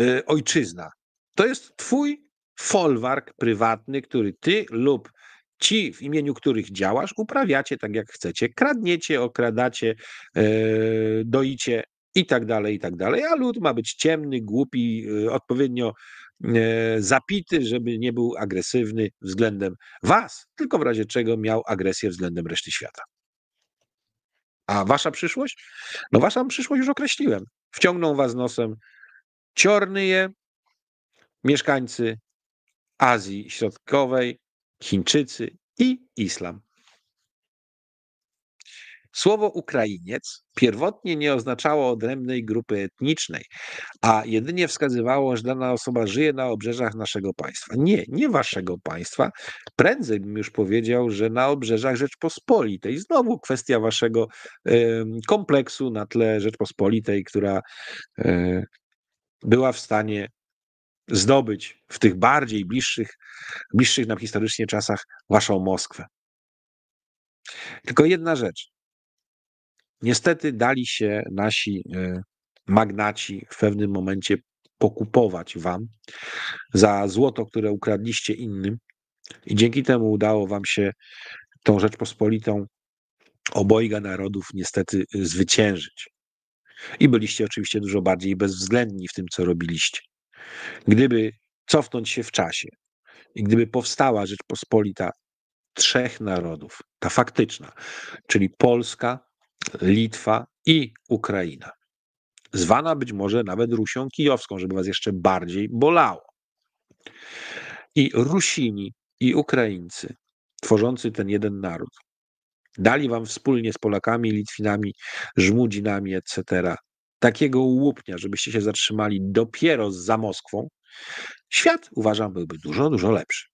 y, ojczyzna. To jest twój folwark prywatny, który ty lub ci, w imieniu których działasz, uprawiacie tak jak chcecie. Kradniecie, okradacie, yy, doicie i tak dalej, i tak dalej. A lud ma być ciemny, głupi, y, odpowiednio E, zapity, żeby nie był agresywny względem was, tylko w razie czego miał agresję względem reszty świata. A wasza przyszłość? No waszą przyszłość już określiłem. Wciągną was nosem ciorny je mieszkańcy Azji Środkowej, Chińczycy i islam. Słowo Ukrainiec pierwotnie nie oznaczało odrębnej grupy etnicznej, a jedynie wskazywało, że dana osoba żyje na obrzeżach naszego państwa. Nie, nie waszego państwa. Prędzej bym już powiedział, że na obrzeżach Rzeczpospolitej. Znowu kwestia waszego kompleksu na tle Rzeczpospolitej, która e, była w stanie zdobyć w tych bardziej bliższych, bliższych nam historycznie czasach waszą Moskwę. Tylko jedna rzecz. Niestety dali się nasi e, magnaci w pewnym momencie pokupować wam za złoto, które ukradliście innym, i dzięki temu udało wam się tą Rzeczpospolitą obojga narodów niestety e, zwyciężyć. I byliście oczywiście dużo bardziej bezwzględni w tym, co robiliście. Gdyby cofnąć się w czasie i gdyby powstała Rzeczpospolita trzech narodów, ta faktyczna, czyli Polska, Litwa i Ukraina. Zwana być może nawet Rusią Kijowską, żeby was jeszcze bardziej bolało. I Rusini, i Ukraińcy, tworzący ten jeden naród, dali wam wspólnie z Polakami, Litwinami, Żmudzinami, etc. Takiego łupnia, żebyście się zatrzymali dopiero za Moskwą, świat uważam byłby dużo, dużo lepszy.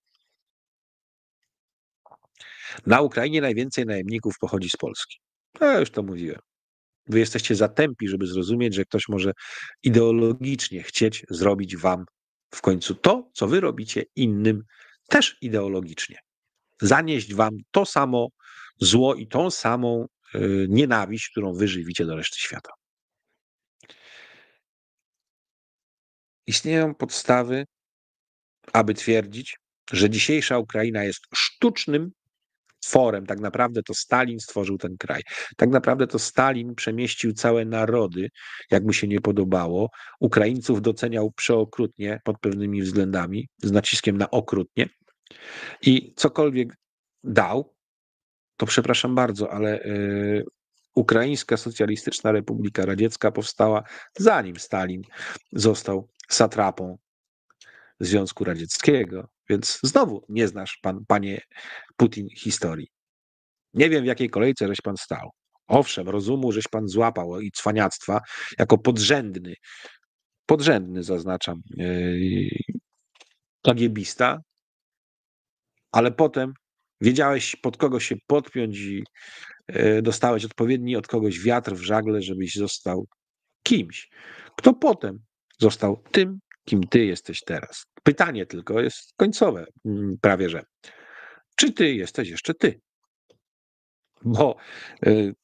Na Ukrainie najwięcej najemników pochodzi z Polski. No, ja już to mówiłem. Wy jesteście zatępi, żeby zrozumieć, że ktoś może ideologicznie chcieć zrobić wam w końcu to, co wy robicie innym, też ideologicznie. Zanieść wam to samo zło i tą samą y, nienawiść, którą wy żywicie do reszty świata. Istnieją podstawy, aby twierdzić, że dzisiejsza Ukraina jest sztucznym tworem. Tak naprawdę to Stalin stworzył ten kraj. Tak naprawdę to Stalin przemieścił całe narody, jak mu się nie podobało. Ukraińców doceniał przeokrutnie pod pewnymi względami, z naciskiem na okrutnie. I cokolwiek dał, to przepraszam bardzo, ale yy, Ukraińska Socjalistyczna Republika Radziecka powstała zanim Stalin został satrapą Związku Radzieckiego. Więc znowu nie znasz pan, panie Putin, historii. Nie wiem, w jakiej kolejce żeś pan stał. Owszem, rozumu żeś pan złapał i cwaniactwa jako podrzędny, podrzędny zaznaczam, yy, bista, ale potem wiedziałeś, pod kogo się podpiąć i yy, dostałeś odpowiedni od kogoś wiatr w żagle, żebyś został kimś, kto potem został tym, kim ty jesteś teraz. Pytanie tylko jest końcowe, mm, prawie że. Czy ty jesteś jeszcze ty? Bo y,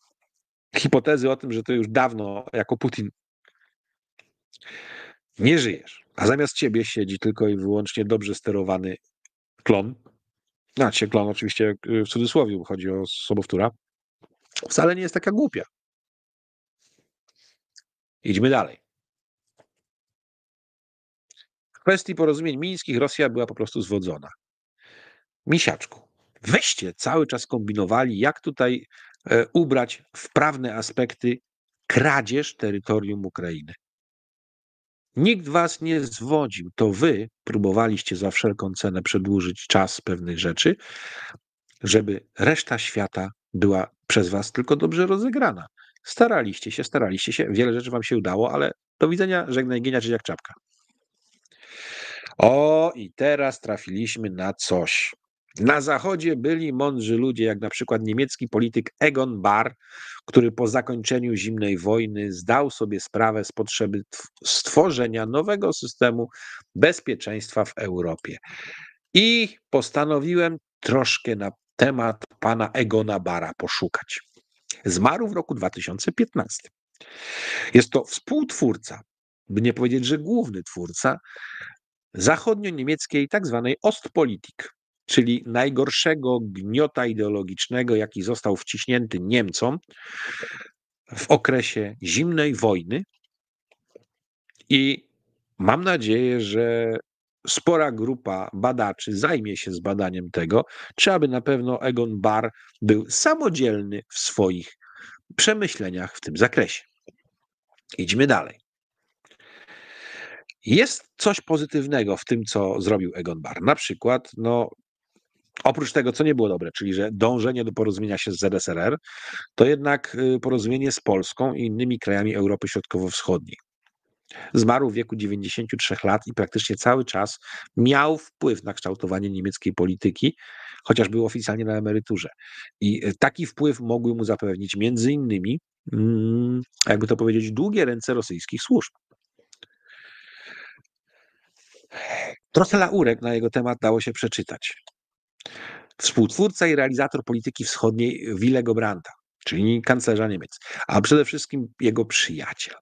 hipotezy o tym, że ty już dawno jako Putin nie żyjesz, a zamiast ciebie siedzi tylko i wyłącznie dobrze sterowany klon. Znaczy, klon oczywiście y, w cudzysłowie, bo chodzi o sobowtóra. Wcale nie jest taka głupia. Idźmy dalej. W kwestii porozumień mińskich Rosja była po prostu zwodzona. Misiaczku, wyście cały czas kombinowali, jak tutaj e, ubrać w prawne aspekty kradzież terytorium Ukrainy. Nikt was nie zwodził, to wy próbowaliście za wszelką cenę przedłużyć czas pewnych rzeczy, żeby reszta świata była przez was tylko dobrze rozegrana. Staraliście się, staraliście się, wiele rzeczy wam się udało, ale do widzenia, żegnaj, giniacz jak czapka. O, i teraz trafiliśmy na coś. Na Zachodzie byli mądrzy ludzie, jak na przykład niemiecki polityk Egon Barr, który po zakończeniu zimnej wojny zdał sobie sprawę z potrzeby stworzenia nowego systemu bezpieczeństwa w Europie. I postanowiłem troszkę na temat pana Egona Bara poszukać. Zmarł w roku 2015. Jest to współtwórca, by nie powiedzieć, że główny twórca zachodnio-niemieckiej tzw. Tak Ostpolitik, czyli najgorszego gniota ideologicznego, jaki został wciśnięty Niemcom w okresie zimnej wojny. I mam nadzieję, że spora grupa badaczy zajmie się zbadaniem tego, czy aby na pewno Egon Bar był samodzielny w swoich przemyśleniach w tym zakresie. Idźmy dalej. Jest coś pozytywnego w tym, co zrobił Egon Bar. Na przykład, no, oprócz tego, co nie było dobre, czyli że dążenie do porozumienia się z ZSRR, to jednak y, porozumienie z Polską i innymi krajami Europy Środkowo-Wschodniej. Zmarł w wieku 93 lat i praktycznie cały czas miał wpływ na kształtowanie niemieckiej polityki, chociaż był oficjalnie na emeryturze. I y, taki wpływ mogły mu zapewnić między innymi, mm, jakby to powiedzieć, długie ręce rosyjskich służb. Trochę laurek na jego temat dało się przeczytać. Współtwórca i realizator polityki wschodniej Willego Brandta, czyli kanclerza Niemiec, a przede wszystkim jego przyjaciel.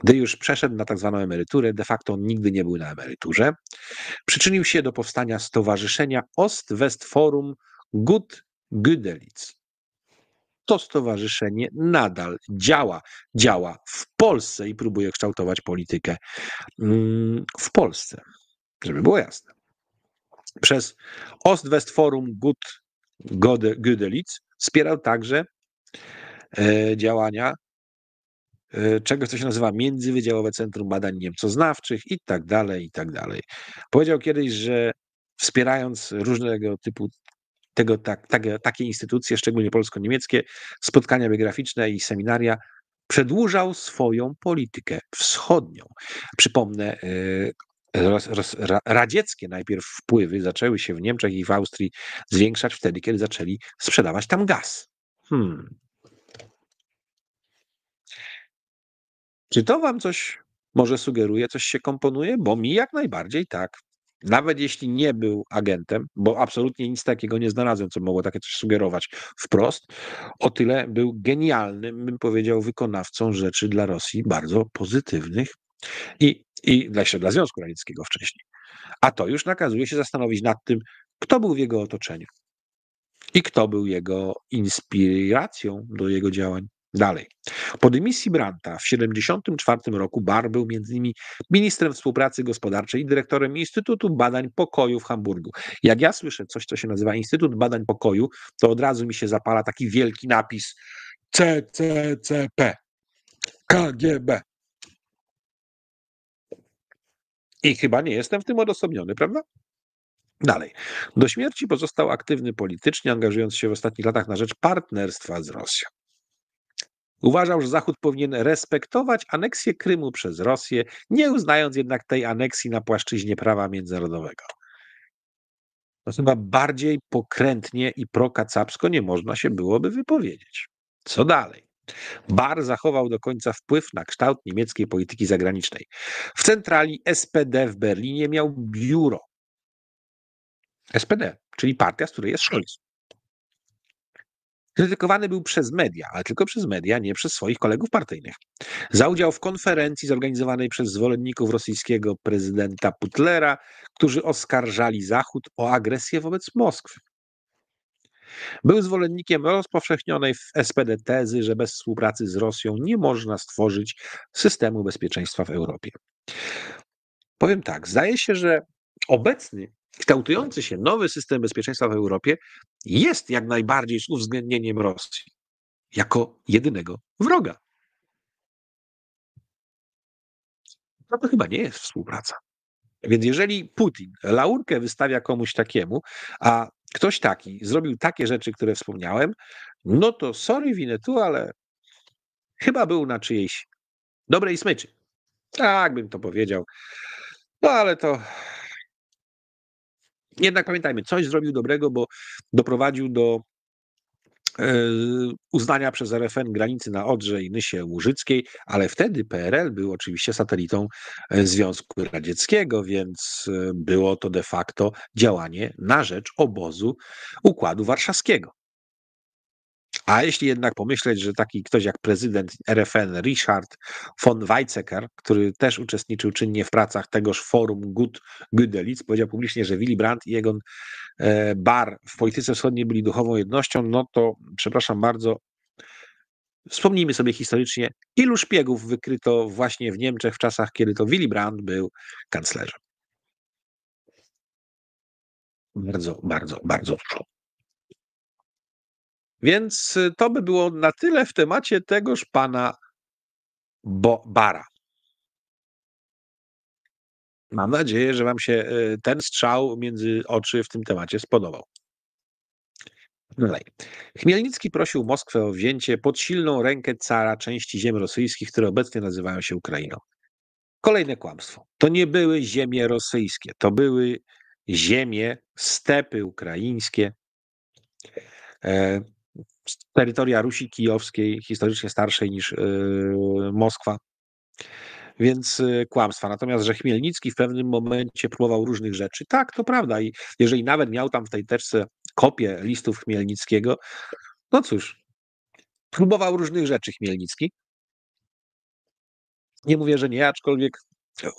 Gdy już przeszedł na tzw. Tak emeryturę, de facto on nigdy nie był na emeryturze, przyczynił się do powstania Stowarzyszenia Ostwestforum Gut Güdelitz. To stowarzyszenie nadal działa. Działa w Polsce i próbuje kształtować politykę mm, w Polsce. Żeby było jasne. Przez Ostwestforum Gut Gödelitz wspierał także e, działania e, czegoś, co się nazywa Międzywydziałowe Centrum Badań Niemcoznawczych i tak dalej, i tak dalej. Powiedział kiedyś, że wspierając różnego typu tego, tak, tak, takie instytucje, szczególnie polsko-niemieckie, spotkania biograficzne i seminaria, przedłużał swoją politykę wschodnią. Przypomnę, e, roz, roz, radzieckie najpierw wpływy zaczęły się w Niemczech i w Austrii zwiększać wtedy, kiedy zaczęli sprzedawać tam gaz. Hmm. Czy to wam coś może sugeruje, coś się komponuje? Bo mi jak najbardziej tak. Nawet jeśli nie był agentem, bo absolutnie nic takiego nie znalazłem, co mogło takie coś sugerować wprost, o tyle był genialnym, bym powiedział, wykonawcą rzeczy dla Rosji bardzo pozytywnych. I i dla, dla Związku Radzieckiego wcześniej. A to już nakazuje się zastanowić nad tym, kto był w jego otoczeniu i kto był jego inspiracją do jego działań dalej. Po dymisji Branta w 1974 roku Bar był między innymi ministrem współpracy gospodarczej i dyrektorem Instytutu Badań Pokoju w Hamburgu. Jak ja słyszę coś, co się nazywa Instytut Badań Pokoju, to od razu mi się zapala taki wielki napis CCCP, KGB. I chyba nie jestem w tym odosobniony, prawda? Dalej. Do śmierci pozostał aktywny politycznie, angażując się w ostatnich latach na rzecz partnerstwa z Rosją. Uważał, że Zachód powinien respektować aneksję Krymu przez Rosję, nie uznając jednak tej aneksji na płaszczyźnie prawa międzynarodowego. To chyba bardziej pokrętnie i prokacapsko nie można się byłoby wypowiedzieć. Co dalej? Bar zachował do końca wpływ na kształt niemieckiej polityki zagranicznej. W centrali SPD w Berlinie miał biuro. SPD, czyli partia, z której jest tak. Scholz. Krytykowany był przez media, ale tylko przez media, nie przez swoich kolegów partyjnych. Za udział w konferencji zorganizowanej przez zwolenników rosyjskiego prezydenta Putlera, którzy oskarżali Zachód o agresję wobec Moskwy. Był zwolennikiem rozpowszechnionej w SPD tezy, że bez współpracy z Rosją nie można stworzyć systemu bezpieczeństwa w Europie. Powiem tak, zdaje się, że obecny, kształtujący się nowy system bezpieczeństwa w Europie jest jak najbardziej z uwzględnieniem Rosji jako jedynego wroga. No to chyba nie jest współpraca. Więc jeżeli Putin laurkę wystawia komuś takiemu, a ktoś taki zrobił takie rzeczy, które wspomniałem, no to sorry winę tu, ale chyba był na czyjejś dobrej smyczy. Tak bym to powiedział. No ale to jednak pamiętajmy, coś zrobił dobrego, bo doprowadził do E, uznania przez RFN granicy na Odrze i Nysie Łużyckiej, ale wtedy PRL był oczywiście satelitą e, Związku Radzieckiego, więc e, było to de facto działanie na rzecz obozu Układu Warszawskiego. A jeśli jednak pomyśleć, że taki ktoś jak prezydent RFN Richard von Weizsäcker, który też uczestniczył czynnie w pracach tegoż forum Good Gödelitz, powiedział publicznie, że Willy Brandt i jego e, bar w polityce wschodniej byli duchową jednością, no to przepraszam bardzo, Wspomnijmy sobie historycznie, ilu szpiegów wykryto właśnie w Niemczech w czasach, kiedy to Willy Brandt był kanclerzem. Bardzo, bardzo, bardzo dużo. Więc y, to by było na tyle w temacie tegoż pana Bo Bara. Mam nadzieję, że Wam się y, ten strzał między oczy w tym temacie spodobał. No dalej. Chmielnicki prosił Moskwę o wzięcie pod silną rękę cara części ziem rosyjskich, które obecnie nazywają się Ukrainą. Kolejne kłamstwo. To nie były ziemie rosyjskie, to były ziemie, stepy ukraińskie. E, terytoria Rusi Kijowskiej, historycznie starszej niż y, Moskwa. Więc y, kłamstwa. Natomiast, że Chmielnicki w pewnym momencie próbował różnych rzeczy, tak, to prawda. I jeżeli nawet miał tam w tej teczce kopię listów Chmielnickiego, no cóż, próbował różnych rzeczy Chmielnicki. Nie mówię, że nie, aczkolwiek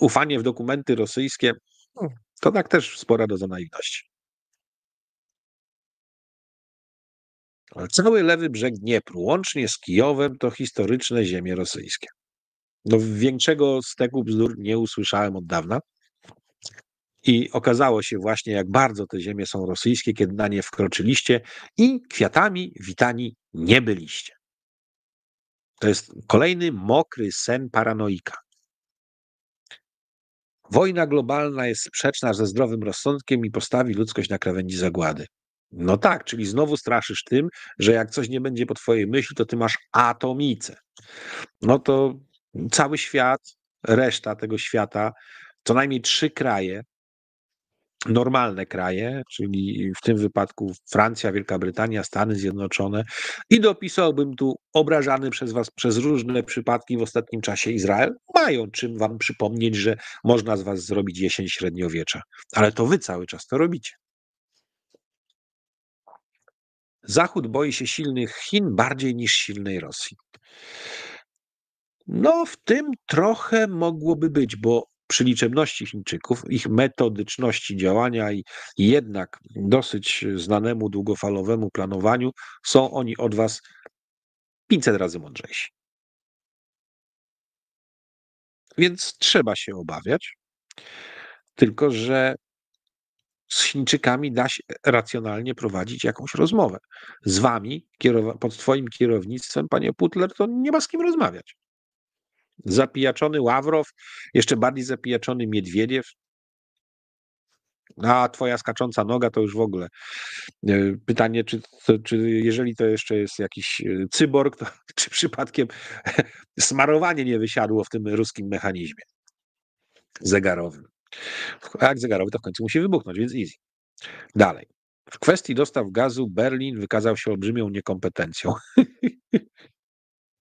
ufanie w dokumenty rosyjskie to tak też spora doza naiwności. Ale cały lewy brzeg Dniepru, łącznie z Kijowem, to historyczne ziemie rosyjskie. No, większego steku bzdur nie usłyszałem od dawna. I okazało się właśnie, jak bardzo te ziemie są rosyjskie, kiedy na nie wkroczyliście i kwiatami witani nie byliście. To jest kolejny mokry sen paranoika. Wojna globalna jest sprzeczna ze zdrowym rozsądkiem i postawi ludzkość na krawędzi zagłady. No tak, czyli znowu straszysz tym, że jak coś nie będzie po twojej myśli, to ty masz atomicę. No to cały świat, reszta tego świata, co najmniej trzy kraje, normalne kraje, czyli w tym wypadku Francja, Wielka Brytania, Stany Zjednoczone i dopisałbym tu obrażany przez was przez różne przypadki w ostatnim czasie Izrael, mają czym wam przypomnieć, że można z was zrobić jesień średniowiecza. Ale to wy cały czas to robicie. Zachód boi się silnych Chin bardziej niż silnej Rosji. No, w tym trochę mogłoby być, bo przy liczebności Chińczyków, ich metodyczności działania i jednak dosyć znanemu długofalowemu planowaniu są oni od Was 500 razy mądrzejsi. Więc trzeba się obawiać. Tylko, że z Chińczykami da się racjonalnie prowadzić jakąś rozmowę. Z wami, pod twoim kierownictwem, panie Putler, to nie ma z kim rozmawiać. Zapijaczony Ławrow, jeszcze bardziej zapijaczony Miedwiediew, a twoja skacząca noga to już w ogóle. E, pytanie, czy, czy jeżeli to jeszcze jest jakiś e, cyborg, to czy przypadkiem smarowanie nie wysiadło w tym ruskim mechanizmie zegarowym? Jak zegarowy to w końcu musi wybuchnąć, więc easy. Dalej. W kwestii dostaw gazu Berlin wykazał się olbrzymią niekompetencją.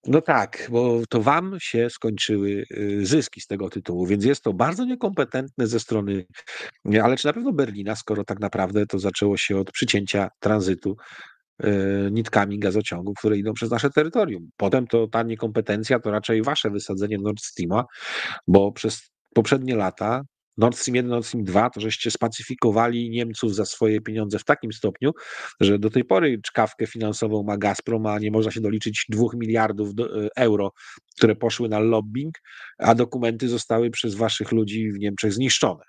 No tak, bo to wam się skończyły y, zyski z tego tytułu, więc jest to bardzo niekompetentne ze strony, ale czy na pewno Berlina, skoro tak naprawdę to zaczęło się od przycięcia tranzytu y, nitkami gazociągów, które idą przez nasze terytorium. Potem to ta niekompetencja to raczej wasze wysadzenie Nord Streama, bo przez poprzednie lata Nord Stream 1, Nord Stream 2, to żeście spacyfikowali Niemców za swoje pieniądze w takim stopniu, że do tej pory czkawkę finansową ma Gazprom, a nie można się doliczyć dwóch miliardów e, euro, które poszły na lobbying, a dokumenty zostały przez waszych ludzi w Niemczech zniszczone.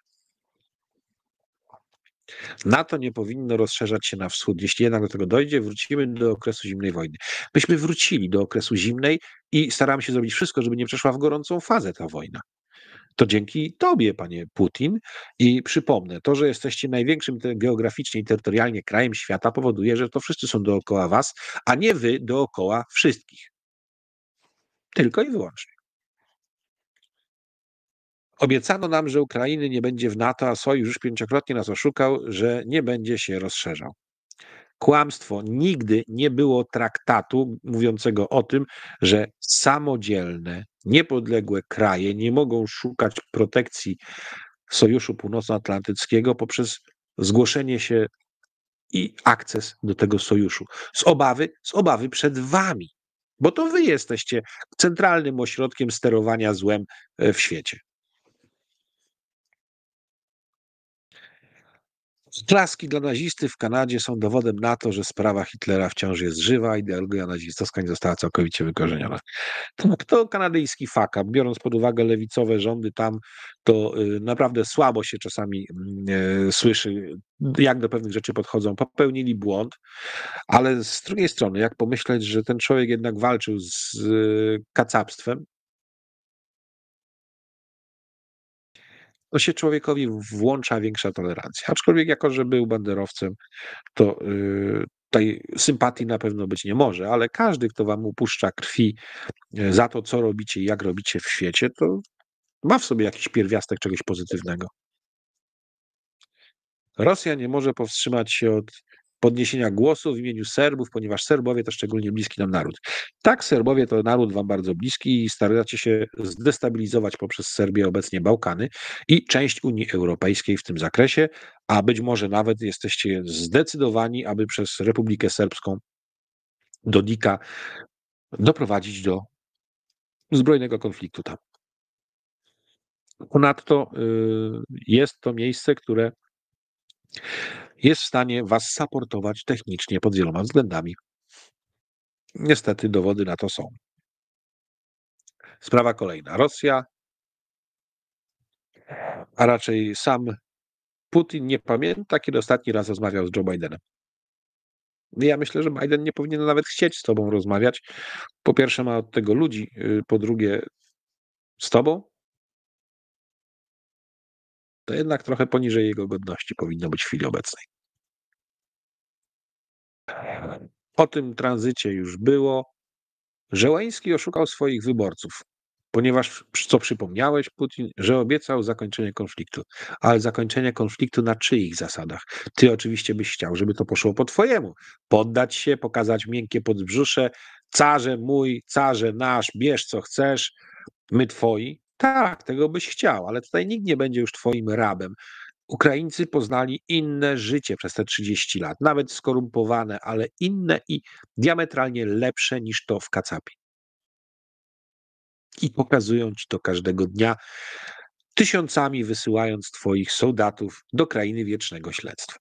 NATO nie powinno rozszerzać się na wschód. Jeśli jednak do tego dojdzie, wrócimy do okresu zimnej wojny. Myśmy wrócili do okresu zimnej i staramy się zrobić wszystko, żeby nie przeszła w gorącą fazę ta wojna to dzięki Tobie, panie Putin. I przypomnę, to, że jesteście największym geograficznie i terytorialnie krajem świata, powoduje, że to wszyscy są dookoła Was, a nie Wy dookoła wszystkich. Tylko i wyłącznie. Obiecano nam, że Ukrainy nie będzie w NATO, a Sojusz już pięciokrotnie nas oszukał, że nie będzie się rozszerzał. Kłamstwo. Nigdy nie było traktatu mówiącego o tym, że samodzielne niepodległe kraje nie mogą szukać protekcji Sojuszu Północnoatlantyckiego poprzez zgłoszenie się i akces do tego sojuszu. Z obawy, z obawy przed wami, bo to wy jesteście centralnym ośrodkiem sterowania złem e, w świecie. Klaski dla nazisty w Kanadzie są dowodem na to, że sprawa Hitlera wciąż jest żywa, ideologia nazistowska nie została całkowicie wykorzeniona. To, to kanadyjski fakap. Biorąc pod uwagę lewicowe rządy tam, to y, naprawdę słabo się czasami mm, e, słyszy, jak do pewnych rzeczy podchodzą. Popełnili błąd, ale z drugiej strony, jak pomyśleć, że ten człowiek jednak walczył z y, kacapstwem, to się człowiekowi włącza większa tolerancja. Aczkolwiek jako, że był banderowcem, to y, tej sympatii na pewno być nie może, ale każdy, kto wam upuszcza krwi e, za to, co robicie i jak robicie w świecie, to ma w sobie jakiś pierwiastek czegoś pozytywnego. Rosja nie może powstrzymać się od podniesienia głosu w imieniu Serbów, ponieważ Serbowie to szczególnie bliski nam naród. Tak, Serbowie to naród wam bardzo bliski i staracie się zdestabilizować poprzez Serbię obecnie Bałkany i część Unii Europejskiej w tym zakresie, a być może nawet jesteście zdecydowani, aby przez Republikę Serbską do Dika doprowadzić do zbrojnego konfliktu tam. Ponadto y, jest to miejsce, które jest w stanie was saportować technicznie pod wieloma względami. Niestety dowody na to są. Sprawa kolejna. Rosja, a raczej sam Putin nie pamięta, kiedy ostatni raz rozmawiał z Joe Bidenem. Ja myślę, że Biden nie powinien nawet chcieć z tobą rozmawiać. Po pierwsze, ma od tego ludzi, y, po drugie, z tobą to jednak trochę poniżej jego godności powinno być w chwili obecnej. O tym tranzycie już było. Żeleński oszukał swoich wyborców, ponieważ, co przypomniałeś, Putin, że obiecał zakończenie konfliktu. Ale zakończenie konfliktu na czyich zasadach? Ty oczywiście byś chciał, żeby to poszło po twojemu. Poddać się, pokazać miękkie podbrzusze, carze mój, carze nasz, bierz co chcesz, my twoi. Tak, tego byś chciał, ale tutaj nikt nie będzie już twoim rabem. Ukraińcy poznali inne życie przez te 30 lat, nawet skorumpowane, ale inne i diametralnie lepsze niż to w Kacapi. I pokazują ci to każdego dnia, tysiącami wysyłając twoich soldatów do krainy wiecznego śledztwa.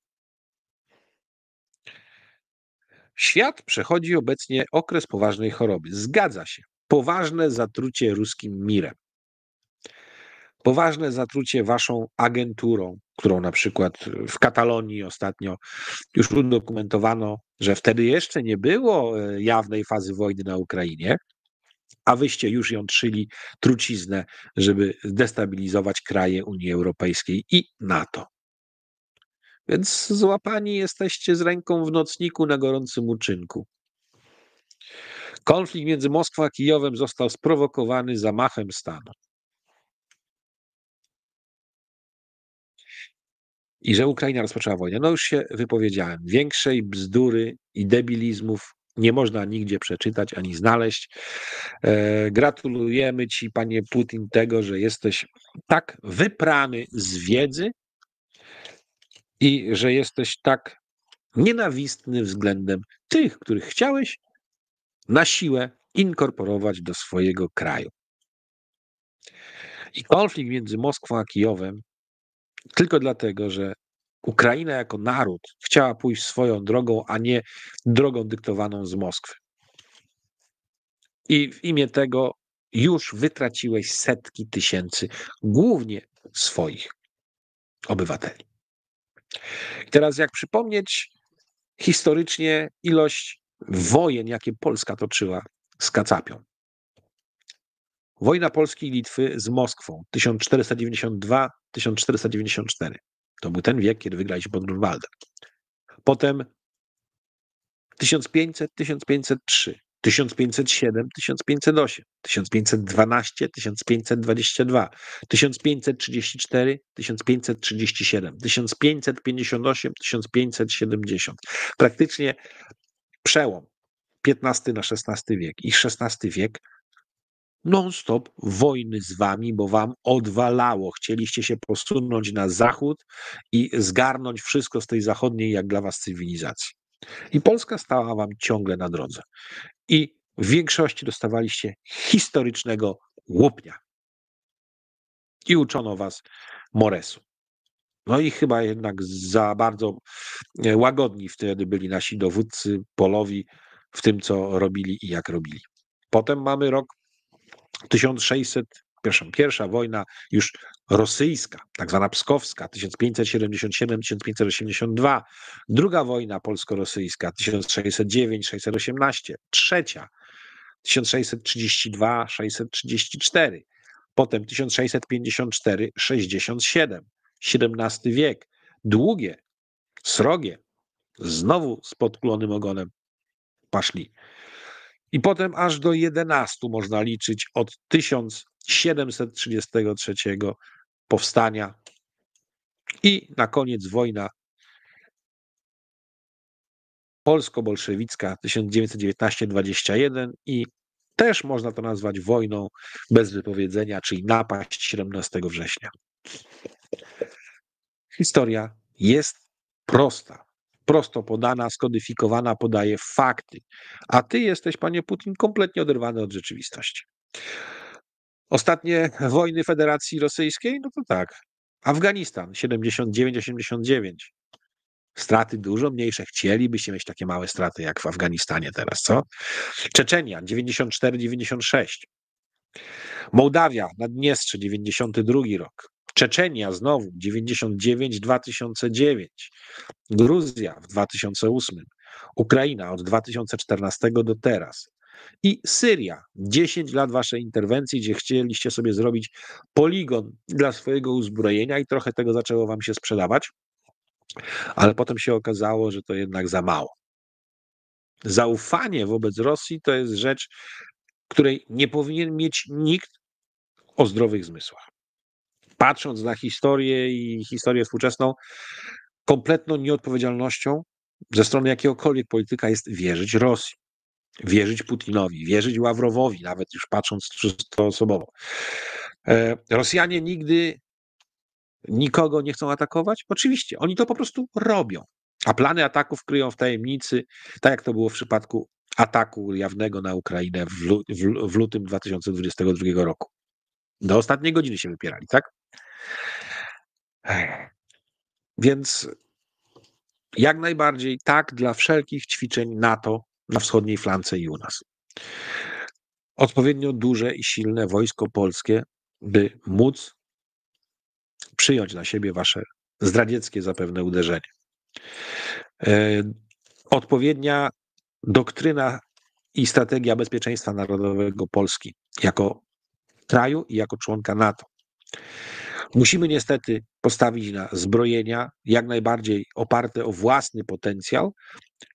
Świat przechodzi obecnie okres poważnej choroby. Zgadza się. Poważne zatrucie ruskim mirem poważne zatrucie waszą agenturą, którą na przykład w Katalonii ostatnio już udokumentowano, że wtedy jeszcze nie było e, jawnej fazy wojny na Ukrainie, a wyście już ją trzyli truciznę, żeby destabilizować kraje Unii Europejskiej i NATO. Więc złapani jesteście z ręką w nocniku na gorącym uczynku. Konflikt między Moskwą a Kijowem został sprowokowany zamachem stanu. i że Ukraina rozpoczęła wojnę. No już się wypowiedziałem. Większej bzdury i debilizmów nie można nigdzie przeczytać ani znaleźć. E, gratulujemy Ci, panie Putin, tego, że jesteś tak wyprany z wiedzy i że jesteś tak nienawistny względem tych, których chciałeś na siłę inkorporować do swojego kraju. I konflikt między Moskwą a Kijowem tylko dlatego, że Ukraina jako naród chciała pójść swoją drogą, a nie drogą dyktowaną z Moskwy. I w imię tego już wytraciłeś setki tysięcy, głównie swoich obywateli. I teraz, jak przypomnieć historycznie ilość wojen, jakie Polska toczyła z Kacapią, Wojna Polski i Litwy z Moskwą 1492-1494. To był ten wiek, kiedy wygraliśmy pod Grunwaldem. Potem 1500, 1503, 1507, 1508, 1512, 1522, 1534, 1537, 1558, 1570. Praktycznie przełom XV na XVI wiek i XVI wiek non-stop wojny z wami, bo wam odwalało. Chcieliście się posunąć na zachód i zgarnąć wszystko z tej zachodniej, jak dla was, cywilizacji. I Polska stała wam ciągle na drodze. I w większości dostawaliście historycznego łupnia. I uczono was Moresu. No i chyba jednak za bardzo e, łagodni wtedy byli nasi dowódcy polowi w tym, co robili i jak robili. Potem mamy rok 1600 Pierwsza, pierwsza wojna już rosyjska, tak zwana pskowska, 1577-1582, druga wojna polsko-rosyjska, 1609-618, trzecia, 1632-634, potem 1654-67, XVII wiek, długie, srogie, znowu z podkulonym ogonem paszli i potem aż do 11 można liczyć od 1733 powstania i na koniec wojna polsko-bolszewicka 1919-21 i też można to nazwać wojną bez wypowiedzenia, czyli napaść 17 września. Historia jest prosta prosto podana, skodyfikowana, podaje fakty. A ty jesteś, panie Putin, kompletnie oderwany od rzeczywistości. Ostatnie wojny Federacji Rosyjskiej? No to tak. Afganistan 79-89. Straty dużo mniejsze. Chcielibyście mieć takie małe straty jak w Afganistanie teraz, co? Czeczenia 94-96. Mołdawia, Naddniestrze 92 rok. Czeczenia znowu 99-2009, Gruzja w 2008, Ukraina od 2014 do teraz. I Syria, 10 lat waszej interwencji, gdzie chcieliście sobie zrobić poligon dla swojego uzbrojenia i trochę tego zaczęło wam się sprzedawać, ale potem się okazało, że to jednak za mało. Zaufanie wobec Rosji to jest rzecz, której nie powinien mieć nikt o zdrowych zmysłach patrząc na historię i historię współczesną, kompletną nieodpowiedzialnością ze strony jakiegokolwiek polityka jest wierzyć Rosji, wierzyć Putinowi, wierzyć Ławrowowi, nawet już patrząc czysto osobowo. E, Rosjanie nigdy nikogo nie chcą atakować? Oczywiście, oni to po prostu robią. A plany ataków kryją w tajemnicy, tak jak to było w przypadku ataku jawnego na Ukrainę w, w, w lutym 2022 roku. Do ostatniej godziny się wypierali, tak? Więc jak najbardziej tak dla wszelkich ćwiczeń NATO na wschodniej flance i u nas. Odpowiednio duże i silne wojsko polskie, by móc przyjąć na siebie wasze zdradzieckie zapewne uderzenie. E, odpowiednia doktryna i strategia bezpieczeństwa narodowego Polski jako kraju i jako członka NATO. Musimy niestety postawić na zbrojenia jak najbardziej oparte o własny potencjał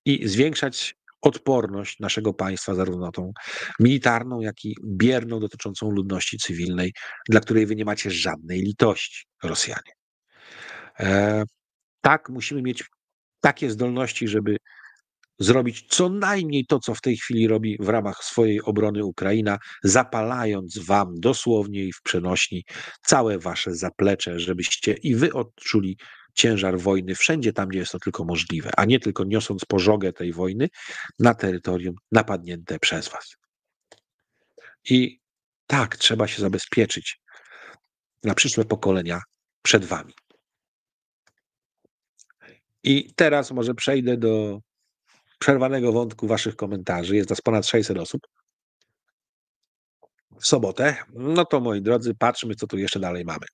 i zwiększać odporność naszego państwa, zarówno tą militarną, jak i bierną dotyczącą ludności cywilnej, dla której wy nie macie żadnej litości, Rosjanie. E, tak, musimy mieć takie zdolności, żeby zrobić co najmniej to, co w tej chwili robi w ramach swojej obrony Ukraina, zapalając wam dosłownie i w przenośni całe wasze zaplecze, żebyście i wy odczuli ciężar wojny wszędzie tam, gdzie jest to tylko możliwe, a nie tylko niosąc pożogę tej wojny na terytorium napadnięte przez was. I tak trzeba się zabezpieczyć na przyszłe pokolenia przed wami. I teraz może przejdę do przerwanego wątku waszych komentarzy. Jest nas ponad 600 osób. W sobotę. No to moi drodzy, patrzmy, co tu jeszcze dalej mamy.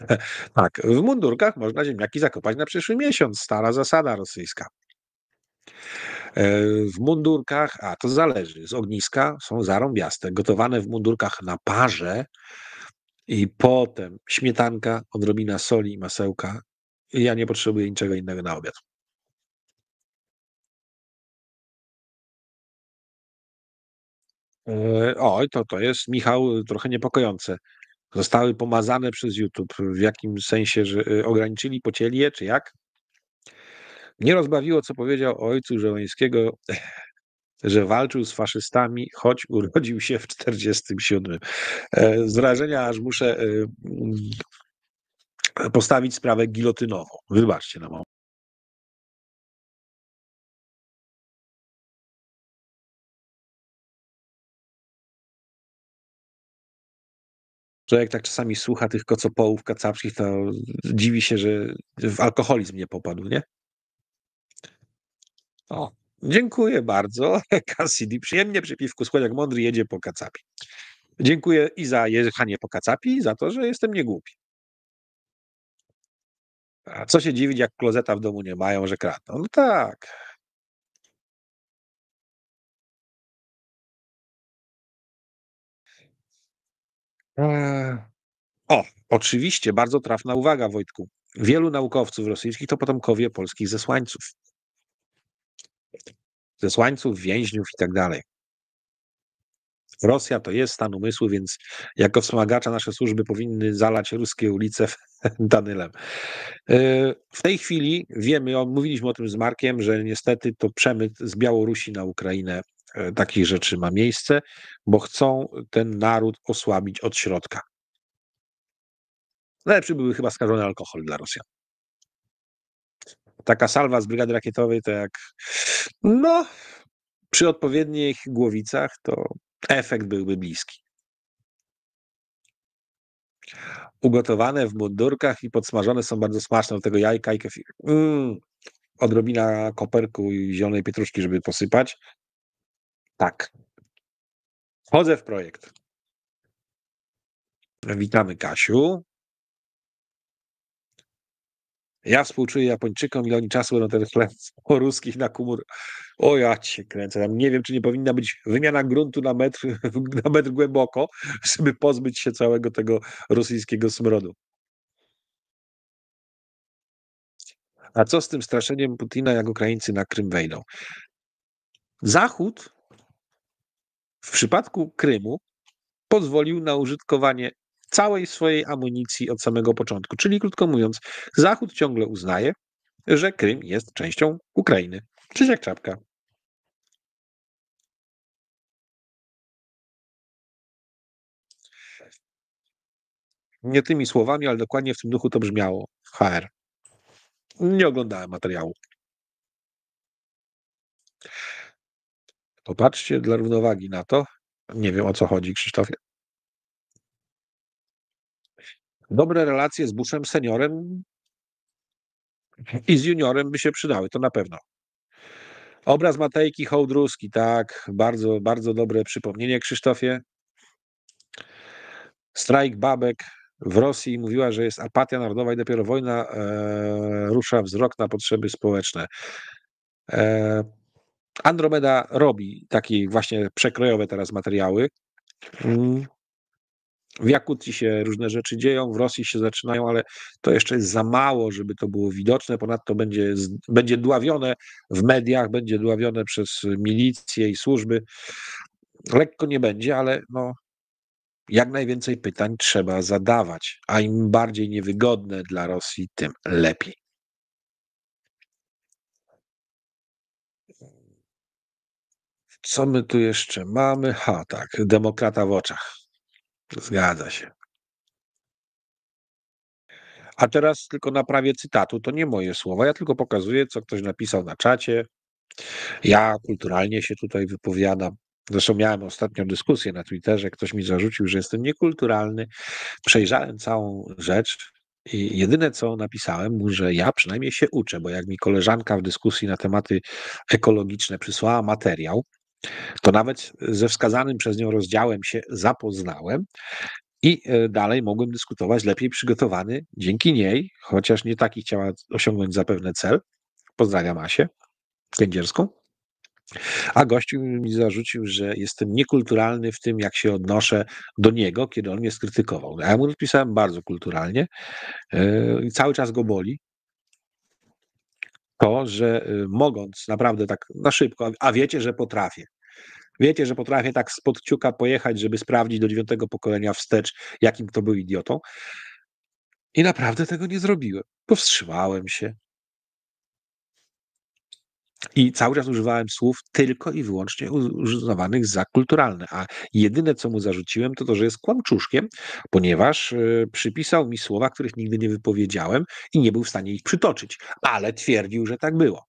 Tak, w mundurkach można ziemniaki zakopać na przyszły miesiąc. Stara zasada rosyjska. E, w mundurkach, a to zależy, z ogniska są zarąbiaste, gotowane w mundurkach na parze i potem śmietanka, odrobina soli i masełka, ja nie potrzebuję niczego innego na obiad. E, o, to, to jest, Michał, trochę niepokojące. Zostały pomazane przez YouTube. W jakim sensie, że y, ograniczyli, pocieli je, czy jak? Nie rozbawiło, co powiedział o ojcu Żołańskiego, że walczył z faszystami, choć urodził się w 1947. E, z wrażenia aż muszę y, postawić sprawę gilotynowo. Wybaczcie na moment. To jak tak czasami słucha tych kocopołów kacapskich, to dziwi się, że w alkoholizm nie popadł, nie? O, dziękuję bardzo. Cassidy przyjemnie przy piwku, jak mądry jedzie po kacapi. Dziękuję i za jechanie po kacapi, i za to, że jestem niegłupi. A co się dziwić, jak klozeta w domu nie mają, że kradną? No tak. Eee, o, oczywiście, bardzo trafna uwaga, Wojtku. Wielu naukowców rosyjskich to potomkowie polskich zesłańców. Zesłańców, więźniów i tak dalej. Rosja to jest stan umysłu, więc jako wspomagacza nasze służby powinny zalać ruskie ulice danylem. E, w tej chwili wiemy, mówiliśmy o tym z Markiem, że niestety to przemyt z Białorusi na Ukrainę e, takich rzeczy ma miejsce, bo chcą ten naród osłabić od środka. Lepszy byłby chyba skażony alkohol dla Rosjan. Taka salwa z brygady rakietowej to jak no, przy odpowiednich głowicach to Efekt byłby bliski. Ugotowane w mundurkach i podsmażone są bardzo smaczne, do tego jajka i kefir. Mm, odrobina koperku i zielonej pietruszki, żeby posypać. Tak. Wchodzę w projekt. Witamy Kasiu. Ja współczuję Japończykom, ile oni czasu robią ten chleb po ruskich na kumur. O ja cię kręcę. Tam nie wiem, czy nie powinna być wymiana gruntu na metr, na metr głęboko, żeby pozbyć się całego tego rosyjskiego smrodu. A co z tym straszeniem Putina, jak Ukraińcy na Krym wejdą? Zachód w przypadku Krymu pozwolił na użytkowanie całej swojej amunicji od samego początku. Czyli krótko mówiąc, Zachód ciągle uznaje, że Krym jest częścią Ukrainy. jak Czapka. Nie tymi słowami, ale dokładnie w tym duchu to brzmiało HR. Nie oglądałem materiału. Popatrzcie dla równowagi na to. Nie wiem o co chodzi, Krzysztofie dobre relacje z Bushem seniorem i z juniorem by się przydały, to na pewno. Obraz Matejki Hołdruski, tak, bardzo, bardzo dobre przypomnienie Krzysztofie. Strajk babek w Rosji mówiła, że jest apatia narodowa i dopiero wojna e, rusza wzrok na potrzeby społeczne. E, Andromeda robi takie właśnie przekrojowe teraz materiały. Mm. W Jakucji się różne rzeczy dzieją, w Rosji się zaczynają, ale to jeszcze jest za mało, żeby to było widoczne. Ponadto będzie, będzie dławione w mediach, będzie dławione przez milicję i służby. Lekko nie będzie, ale no, jak najwięcej pytań trzeba zadawać, a im bardziej niewygodne dla Rosji, tym lepiej. Co my tu jeszcze mamy? Ha, tak, demokrata w oczach. Zgadza się. A teraz tylko naprawię cytatu. To nie moje słowa. Ja tylko pokazuję, co ktoś napisał na czacie. Ja kulturalnie się tutaj wypowiadam. Zresztą miałem ostatnią dyskusję na Twitterze. Ktoś mi zarzucił, że jestem niekulturalny. Przejrzałem całą rzecz. I jedyne, co napisałem mu, że ja przynajmniej się uczę, bo jak mi koleżanka w dyskusji na tematy ekologiczne przysłała materiał, to nawet ze wskazanym przez nią rozdziałem się zapoznałem i e, dalej mogłem dyskutować lepiej przygotowany dzięki niej, chociaż nie taki chciała osiągnąć zapewne cel. Pozdrawiam Asię Kędzierską. A gościu mi zarzucił, że jestem niekulturalny w tym, jak się odnoszę do niego, kiedy on mnie skrytykował. A ja mu odpisałem bardzo kulturalnie e, i cały czas go boli, to, że y, mogąc naprawdę tak na szybko, a wiecie, że potrafię. Wiecie, że potrafię tak spod ciuka pojechać, żeby sprawdzić do dziewiątego pokolenia wstecz, jakim to był idiotą. I naprawdę tego nie zrobiłem. Powstrzymałem się, i cały czas używałem słów tylko i wyłącznie uznawanych za kulturalne. A jedyne, co mu zarzuciłem, to to, że jest kłamczuszkiem, ponieważ e, przypisał mi słowa, których nigdy nie wypowiedziałem i nie był w stanie ich przytoczyć, ale twierdził, że tak było.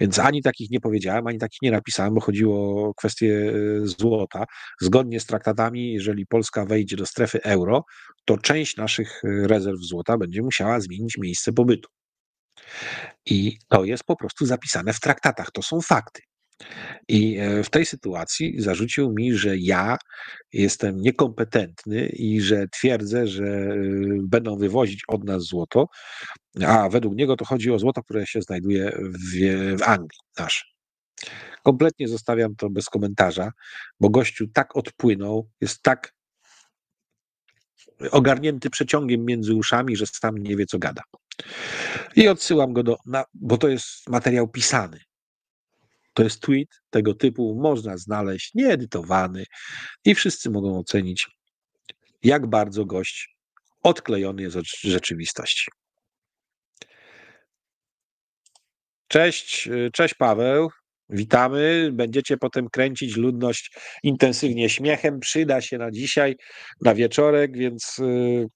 Więc ani takich nie powiedziałem, ani takich nie napisałem, bo chodziło o kwestię e, złota. Zgodnie z traktatami, jeżeli Polska wejdzie do strefy euro, to część naszych e, rezerw złota będzie musiała zmienić miejsce pobytu. I to jest po prostu zapisane w traktatach, to są fakty. I e, w tej sytuacji zarzucił mi, że ja jestem niekompetentny i że twierdzę, że e, będą wywozić od nas złoto, a według niego to chodzi o złoto, które się znajduje w, e, w Anglii nasz. Kompletnie zostawiam to bez komentarza, bo gościu tak odpłynął, jest tak ogarnięty przeciągiem między uszami, że sam nie wie, co gada. I odsyłam go do, na, bo to jest materiał pisany. To jest tweet tego typu, można znaleźć, nieedytowany i wszyscy mogą ocenić, jak bardzo gość odklejony jest od rzeczywistości. Cześć, y, cześć Paweł. Witamy, będziecie potem kręcić ludność intensywnie śmiechem, przyda się na dzisiaj, na wieczorek, więc y,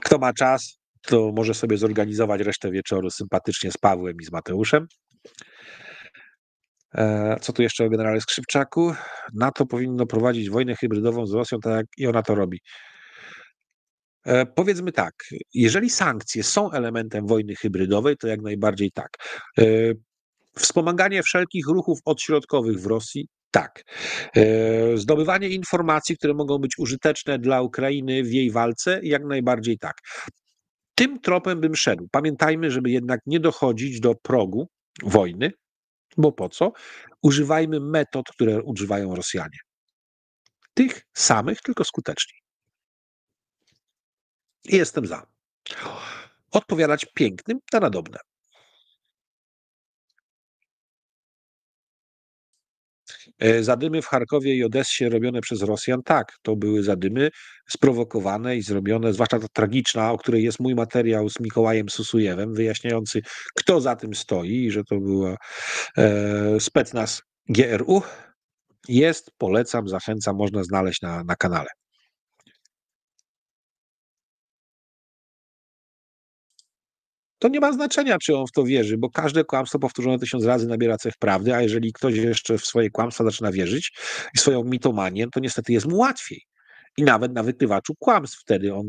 kto ma czas, to może sobie zorganizować resztę wieczoru sympatycznie z Pawłem i z Mateuszem. E, co tu jeszcze o generale Skrzypczaku? NATO powinno prowadzić wojnę hybrydową z Rosją, tak jak i ona to robi. E, powiedzmy tak, jeżeli sankcje są elementem wojny hybrydowej, to jak najbardziej tak. E, Wspomaganie wszelkich ruchów odśrodkowych w Rosji tak. E, zdobywanie informacji, które mogą być użyteczne dla Ukrainy w jej walce, jak najbardziej tak. Tym tropem bym szedł. Pamiętajmy, żeby jednak nie dochodzić do progu wojny, bo po co? Używajmy metod, które używają Rosjanie. Tych samych, tylko skuteczniej. jestem za. Odpowiadać pięknym na nadobne. E, zadymy w Charkowie i Odessie robione przez Rosjan, tak, to były zadymy sprowokowane i zrobione, zwłaszcza ta tragiczna, o której jest mój materiał z Mikołajem Susujewem, wyjaśniający, kto za tym stoi i że to była e, nas GRU. Jest, polecam, zachęcam, można znaleźć na, na kanale. to nie ma znaczenia, czy on w to wierzy, bo każde kłamstwo powtórzone tysiąc razy nabiera cech prawdy, a jeżeli ktoś jeszcze w swoje kłamstwa zaczyna wierzyć i swoją mitomanię, to niestety jest mu łatwiej. I nawet na wykrywaczu kłamstw wtedy on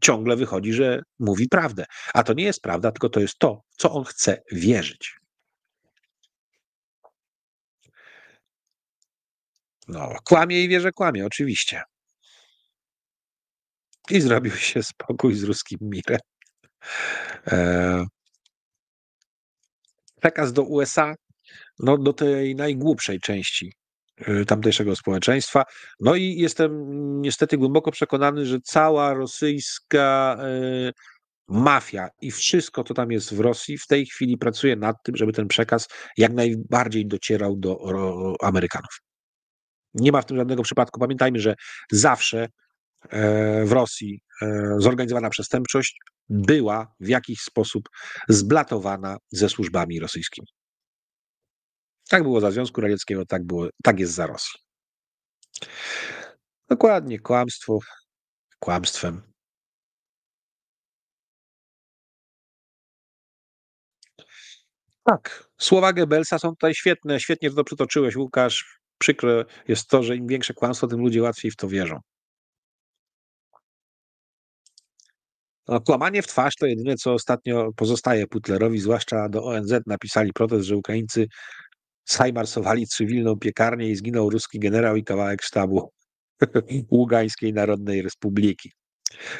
ciągle wychodzi, że mówi prawdę. A to nie jest prawda, tylko to jest to, co on chce wierzyć. No, kłamie i wierzę kłamie, oczywiście. I zrobił się spokój z ruskim mirem. E, przekaz do USA, no, do tej najgłupszej części e, tamtejszego społeczeństwa. No i jestem niestety głęboko przekonany, że cała rosyjska e, mafia i wszystko, co tam jest w Rosji, w tej chwili pracuje nad tym, żeby ten przekaz jak najbardziej docierał do Amerykanów. Nie ma w tym żadnego przypadku. Pamiętajmy, że zawsze w Rosji zorganizowana przestępczość była w jakiś sposób zblatowana ze służbami rosyjskimi. Tak było za Związku Radzieckiego, tak, było, tak jest za Rosji. Dokładnie, kłamstwo kłamstwem. Tak, słowa Goebbelsa są tutaj świetne, świetnie to przytoczyłeś, Łukasz. Przykre jest to, że im większe kłamstwo, tym ludzie łatwiej w to wierzą. No, kłamanie w twarz to jedyne, co ostatnio pozostaje Putlerowi, zwłaszcza do ONZ napisali protest, że Ukraińcy sajmarsowali cywilną piekarnię i zginął ruski generał i kawałek sztabu Ługańskiej Narodnej Republiki.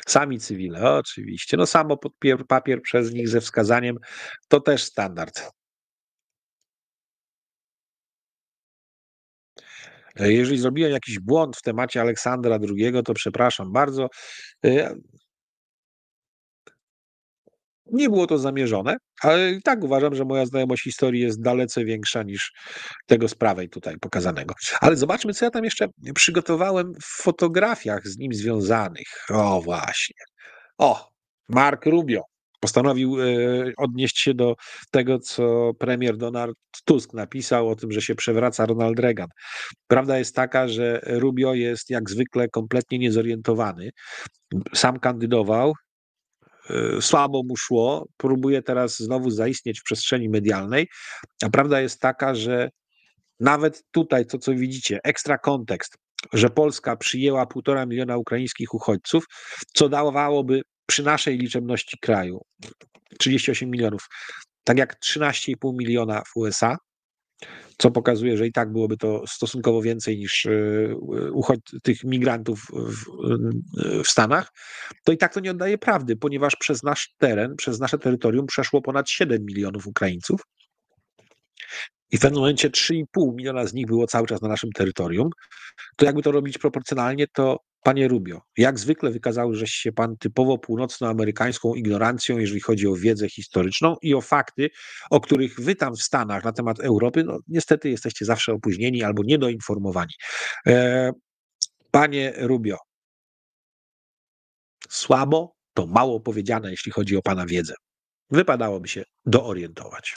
Sami cywile, oczywiście. No samo papier przez nich ze wskazaniem to też standard. E, jeżeli zrobiłem jakiś błąd w temacie Aleksandra II, to przepraszam bardzo. E, nie było to zamierzone, ale i tak uważam, że moja znajomość historii jest dalece większa niż tego z prawej tutaj pokazanego. Ale zobaczmy, co ja tam jeszcze przygotowałem w fotografiach z nim związanych. O, właśnie. O, Mark Rubio postanowił e, odnieść się do tego, co premier Donald Tusk napisał o tym, że się przewraca Ronald Reagan. Prawda jest taka, że Rubio jest jak zwykle kompletnie niezorientowany. Sam kandydował, Y, słabo mu szło, próbuje teraz znowu zaistnieć w przestrzeni medialnej, a prawda jest taka, że nawet tutaj to, co widzicie, ekstra kontekst, że Polska przyjęła półtora miliona ukraińskich uchodźców, co dawałoby przy naszej liczebności kraju 38 milionów, tak jak 13,5 miliona w USA, co pokazuje, że i tak byłoby to stosunkowo więcej niż e, uchod tych migrantów w, w Stanach, to i tak to nie oddaje prawdy, ponieważ przez nasz teren, przez nasze terytorium przeszło ponad 7 milionów Ukraińców. I w pewnym momencie 3,5 miliona z nich było cały czas na naszym terytorium, to jakby to robić proporcjonalnie, to Panie Rubio, jak zwykle wykazał, żeś się pan typowo północnoamerykańską ignorancją, jeżeli chodzi o wiedzę historyczną i o fakty, o których wy tam w Stanach na temat Europy, no niestety jesteście zawsze opóźnieni albo niedoinformowani. E, panie Rubio, słabo to mało powiedziane, jeśli chodzi o pana wiedzę. Wypadałoby się doorientować.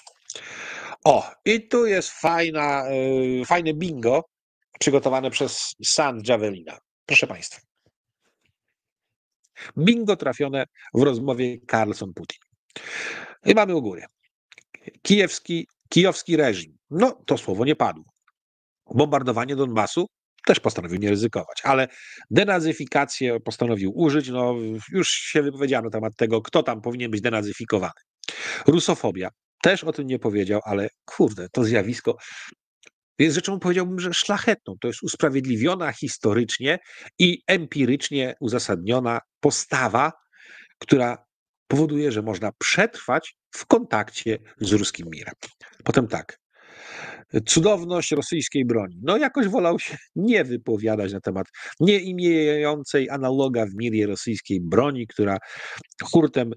O, i tu jest fajna, e, fajne bingo przygotowane przez San Javelina. Proszę Państwa. Bingo trafione w rozmowie Carlson-Putin. I mamy u góry. Kijewski, kijowski reżim. No, to słowo nie padło. Bombardowanie Donbasu też postanowił nie ryzykować, ale denazyfikację postanowił użyć. No, już się wypowiedziano na temat tego, kto tam powinien być denazyfikowany. Rusofobia. Też o tym nie powiedział, ale kurde, to zjawisko jest rzeczą, powiedziałbym, że szlachetną. To jest usprawiedliwiona historycznie i empirycznie uzasadniona postawa, która powoduje, że można przetrwać w kontakcie z ruskim mirem. Potem tak. Cudowność rosyjskiej broni. No, jakoś wolał się nie wypowiadać na temat nieimiejącej analoga w mirie rosyjskiej broni, która hurtem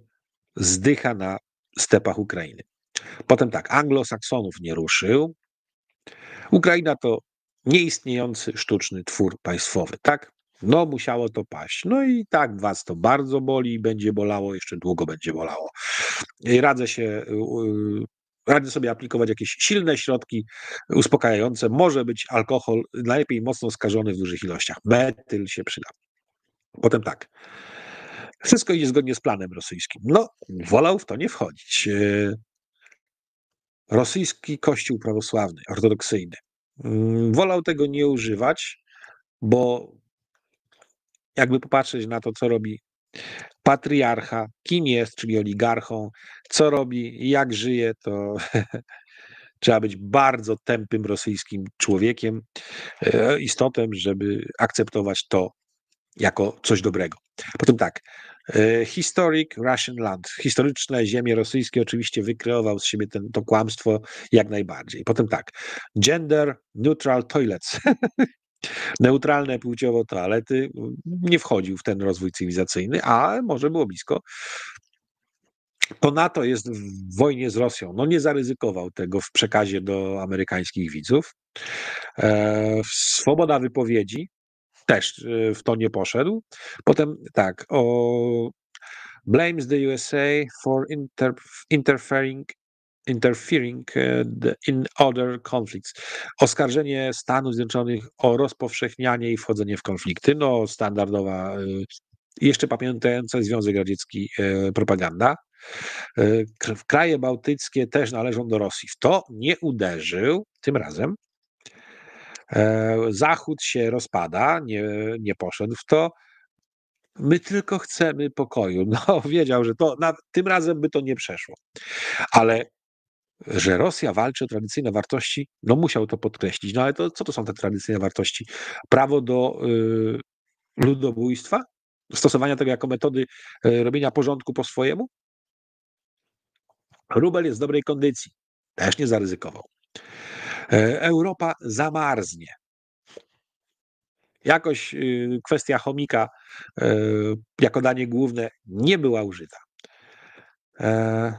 zdycha na stepach Ukrainy. Potem tak, anglosaksonów nie ruszył, Ukraina to nieistniejący sztuczny twór państwowy, tak? No, musiało to paść. No i tak was to bardzo boli i będzie bolało, jeszcze długo będzie bolało. Radzę się, y, y, radzę sobie aplikować jakieś silne środki uspokajające. Może być alkohol, najlepiej mocno skażony w dużych ilościach. Metyl się przyda. Potem tak. Wszystko idzie zgodnie z planem rosyjskim. No, wolał w to nie wchodzić. Y, rosyjski kościół prawosławny, ortodoksyjny. Mm, wolał tego nie używać, bo jakby popatrzeć na to, co robi patriarcha, kim jest, czyli oligarchą, co robi, jak żyje, to trzeba być bardzo tępym rosyjskim człowiekiem, e, istotem, żeby akceptować to, jako coś dobrego. Potem tak, e, Historic Russian Land. Historyczne ziemie rosyjskie oczywiście wykreował z siebie ten, to kłamstwo jak najbardziej. Potem tak, Gender Neutral Toilets. Neutralne płciowo toalety mm, nie wchodził w ten rozwój cywilizacyjny, a może było blisko. To NATO jest w wojnie z Rosją. No nie zaryzykował tego w przekazie do amerykańskich widzów. E, swoboda wypowiedzi, też y, w to nie poszedł. Potem tak, o blames the USA for inter, interfering interfering e, in other conflicts. Oskarżenie Stanów Zjednoczonych o rozpowszechnianie i wchodzenie w konflikty. No, standardowa, y, jeszcze pamiętająca Związek Radziecki e, propaganda. E, kraje bałtyckie też należą do Rosji. W to nie uderzył tym razem, E, zachód się rozpada, nie, nie poszedł w to. My tylko chcemy pokoju. No, wiedział, że to na, tym razem by to nie przeszło. Ale że Rosja walczy o tradycyjne wartości, no musiał to podkreślić. No ale to, co to są te tradycyjne wartości? Prawo do y, ludobójstwa? Stosowania tego jako metody y, robienia porządku po swojemu? Rubel jest w dobrej kondycji. Też nie zaryzykował. E, Europa zamarznie. Jakoś y, kwestia chomika e, jako danie główne nie była użyta. E,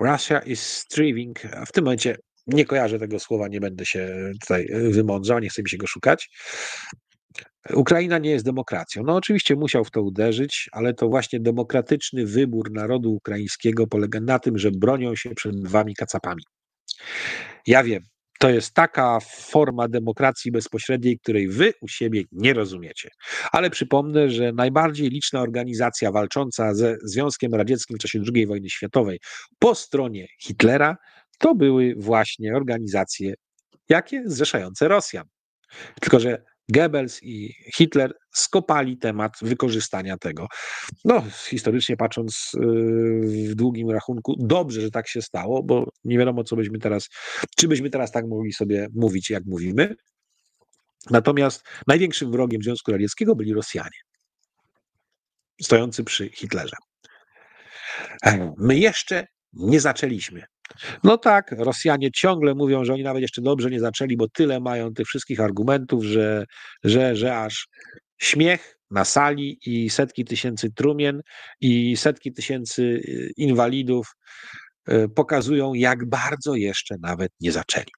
Russia is striving. W tym momencie nie kojarzę tego słowa, nie będę się tutaj wymądrzał, nie chcę mi się go szukać. Ukraina nie jest demokracją. No oczywiście musiał w to uderzyć, ale to właśnie demokratyczny wybór narodu ukraińskiego polega na tym, że bronią się przed dwami kacapami. Ja wiem, to jest taka forma demokracji bezpośredniej, której wy u siebie nie rozumiecie. Ale przypomnę, że najbardziej liczna organizacja walcząca ze Związkiem Radzieckim w czasie II wojny światowej po stronie Hitlera to były właśnie organizacje jakie? Zrzeszające Rosjan. Tylko, że Goebbels i Hitler skopali temat wykorzystania tego. No, historycznie patrząc, yy, w długim rachunku, dobrze, że tak się stało, bo nie wiadomo, co byśmy teraz, czy byśmy teraz tak mogli sobie mówić, jak mówimy. Natomiast największym wrogiem Związku Radzieckiego byli Rosjanie, stojący przy Hitlerze. My jeszcze nie zaczęliśmy no tak, Rosjanie ciągle mówią, że oni nawet jeszcze dobrze nie zaczęli, bo tyle mają tych wszystkich argumentów, że, że, że aż śmiech na sali i setki tysięcy trumien i setki tysięcy y, inwalidów y, pokazują, jak bardzo jeszcze nawet nie zaczęli.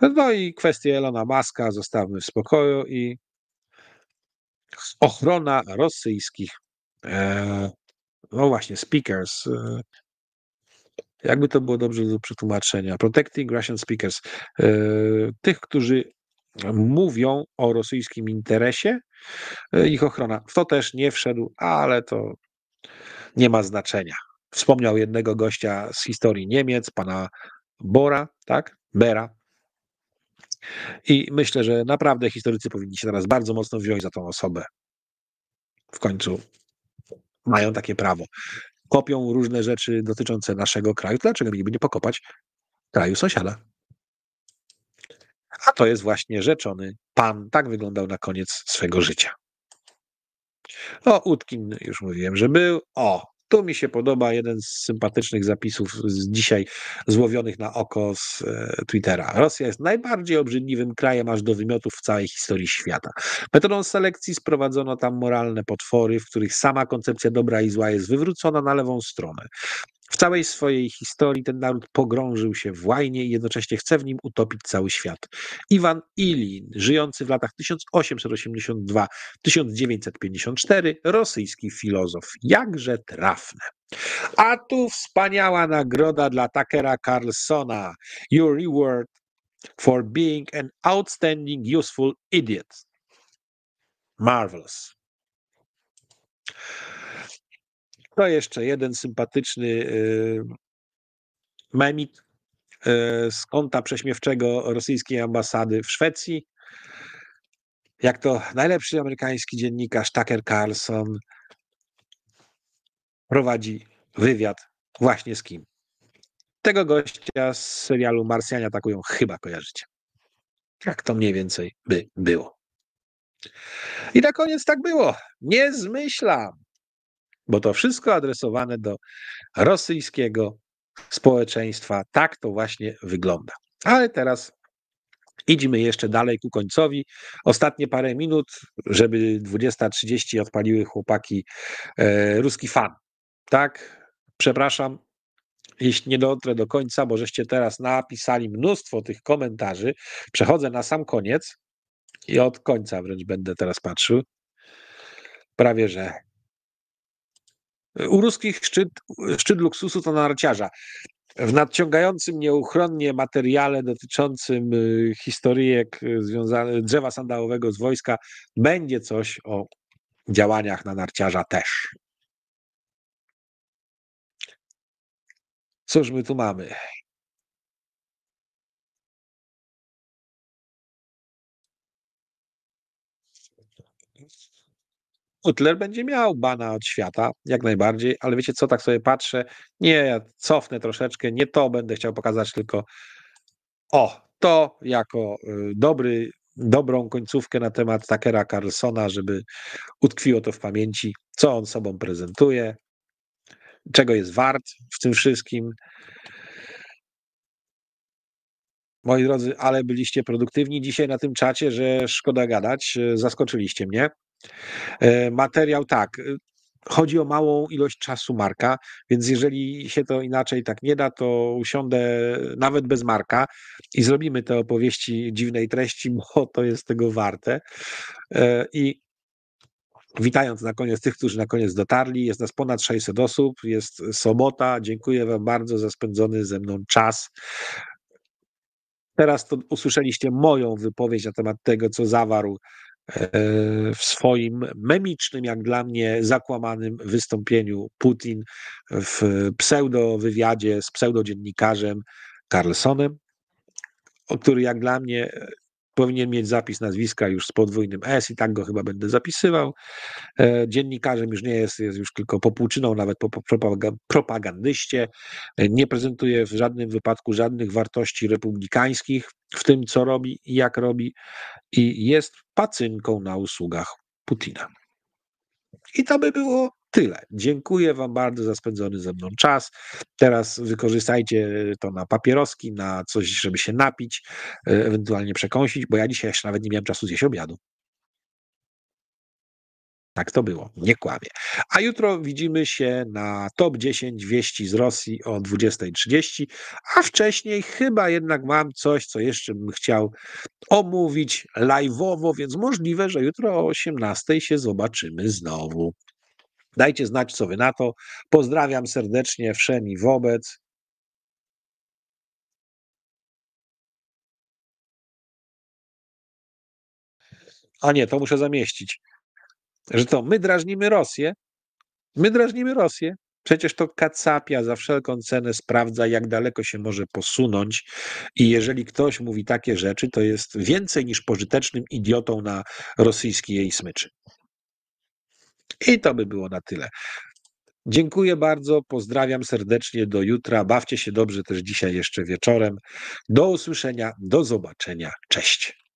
No i kwestia Elona Muska zostawmy w spokoju i ochrona rosyjskich, e, no właśnie, speakers, y, jakby to było dobrze do przetłumaczenia. Protecting Russian speakers. Yy, tych, którzy mówią o rosyjskim interesie, yy, ich ochrona. W to też nie wszedł, ale to nie ma znaczenia. Wspomniał jednego gościa z historii Niemiec, pana Bora, tak? Bera. I myślę, że naprawdę historycy powinni się teraz bardzo mocno wziąć za tą osobę. W końcu mają takie prawo kopią różne rzeczy dotyczące naszego kraju, to dlaczego mieliby nie pokopać kraju sąsiada? A to jest właśnie rzeczony pan. Tak wyglądał na koniec swego życia. O Utkin już mówiłem, że był. O, tu mi się podoba jeden z sympatycznych zapisów z dzisiaj złowionych na oko z e, Twittera. Rosja jest najbardziej obrzydliwym krajem aż do wymiotów w całej historii świata. Metodą selekcji sprowadzono tam moralne potwory, w których sama koncepcja dobra i zła jest wywrócona na lewą stronę. W całej swojej historii ten naród pogrążył się w łajnie i jednocześnie chce w nim utopić cały świat. Iwan Ilin, żyjący w latach 1882-1954, rosyjski filozof. Jakże trafne. A tu wspaniała nagroda dla Takera Carlsona. Your reward for being an outstanding, useful idiot. Marvelous. To jeszcze jeden sympatyczny y, memik y, z konta prześmiewczego rosyjskiej ambasady w Szwecji. Jak to najlepszy amerykański dziennikarz Tucker Carlson prowadzi wywiad właśnie z kim? Tego gościa z serialu Marsjanie atakują chyba kojarzycie. Jak to mniej więcej by było. I na koniec tak było. Nie zmyślam bo to wszystko adresowane do rosyjskiego społeczeństwa. Tak to właśnie wygląda. Ale teraz idźmy jeszcze dalej ku końcowi. Ostatnie parę minut, żeby 20.30 odpaliły chłopaki e, ruski fan. Tak, przepraszam, jeśli nie dotrę do końca, bo żeście teraz napisali mnóstwo tych komentarzy. Przechodzę na sam koniec i od końca wręcz będę teraz patrzył. Prawie że u ruskich szczyt, szczyt luksusu to narciarza. W nadciągającym nieuchronnie materiale dotyczącym y, historyjek y, związanych, drzewa sandałowego z wojska będzie coś o działaniach na narciarza też. Cóż my tu mamy? Butler będzie miał bana od świata, jak najbardziej, ale wiecie co, tak sobie patrzę, nie, ja cofnę troszeczkę, nie to będę chciał pokazać, tylko o, to jako y, dobry, dobrą końcówkę na temat Takera Carlsona, żeby utkwiło to w pamięci, co on sobą prezentuje, czego jest wart w tym wszystkim. Moi drodzy, ale byliście produktywni dzisiaj na tym czacie, że szkoda gadać. Y, zaskoczyliście mnie. E, materiał tak. Y, chodzi o małą ilość czasu Marka, więc jeżeli się to inaczej tak nie da, to usiądę nawet bez Marka i zrobimy te opowieści dziwnej treści, bo to jest tego warte. E, I Witając na koniec tych, którzy na koniec dotarli, jest nas ponad 600 osób, jest sobota. Dziękuję Wam bardzo za spędzony ze mną czas. Teraz to usłyszeliście moją wypowiedź na temat tego, co zawarł E, w swoim memicznym, jak dla mnie, zakłamanym wystąpieniu Putin w pseudowywiadzie z pseudodziennikarzem Carlsonem, który jak dla mnie powinien mieć zapis nazwiska już z podwójnym S i tak go chyba będę zapisywał. E, dziennikarzem już nie jest, jest już tylko popłuczyną, nawet po, propagandyście. E, nie prezentuje w żadnym wypadku żadnych wartości republikańskich w tym, co robi i jak robi i jest pacynką na usługach Putina. I to by było tyle. Dziękuję Wam bardzo za spędzony ze mną czas. Teraz wykorzystajcie to na papieroski, na coś, żeby się napić, e, ewentualnie przekąsić, bo ja dzisiaj jeszcze nawet nie miałem czasu zjeść obiadu. Tak to było, nie kłamie. A jutro widzimy się na top 10 wieści z Rosji o 20.30, a wcześniej chyba jednak mam coś, co jeszcze bym chciał omówić live'owo, więc możliwe, że jutro o 18.00 się zobaczymy znowu. Dajcie znać, co wy na to. Pozdrawiam serdecznie wszem i wobec. A nie, to muszę zamieścić. Że to my drażnimy Rosję. My drażnimy Rosję. Przecież to kacapia za wszelką cenę sprawdza, jak daleko się może posunąć. I jeżeli ktoś mówi takie rzeczy, to jest więcej niż pożytecznym idiotą na rosyjskiej jej smyczy. I to by było na tyle. Dziękuję bardzo, pozdrawiam serdecznie do jutra. Bawcie się dobrze też dzisiaj jeszcze wieczorem. Do usłyszenia, do zobaczenia. Cześć.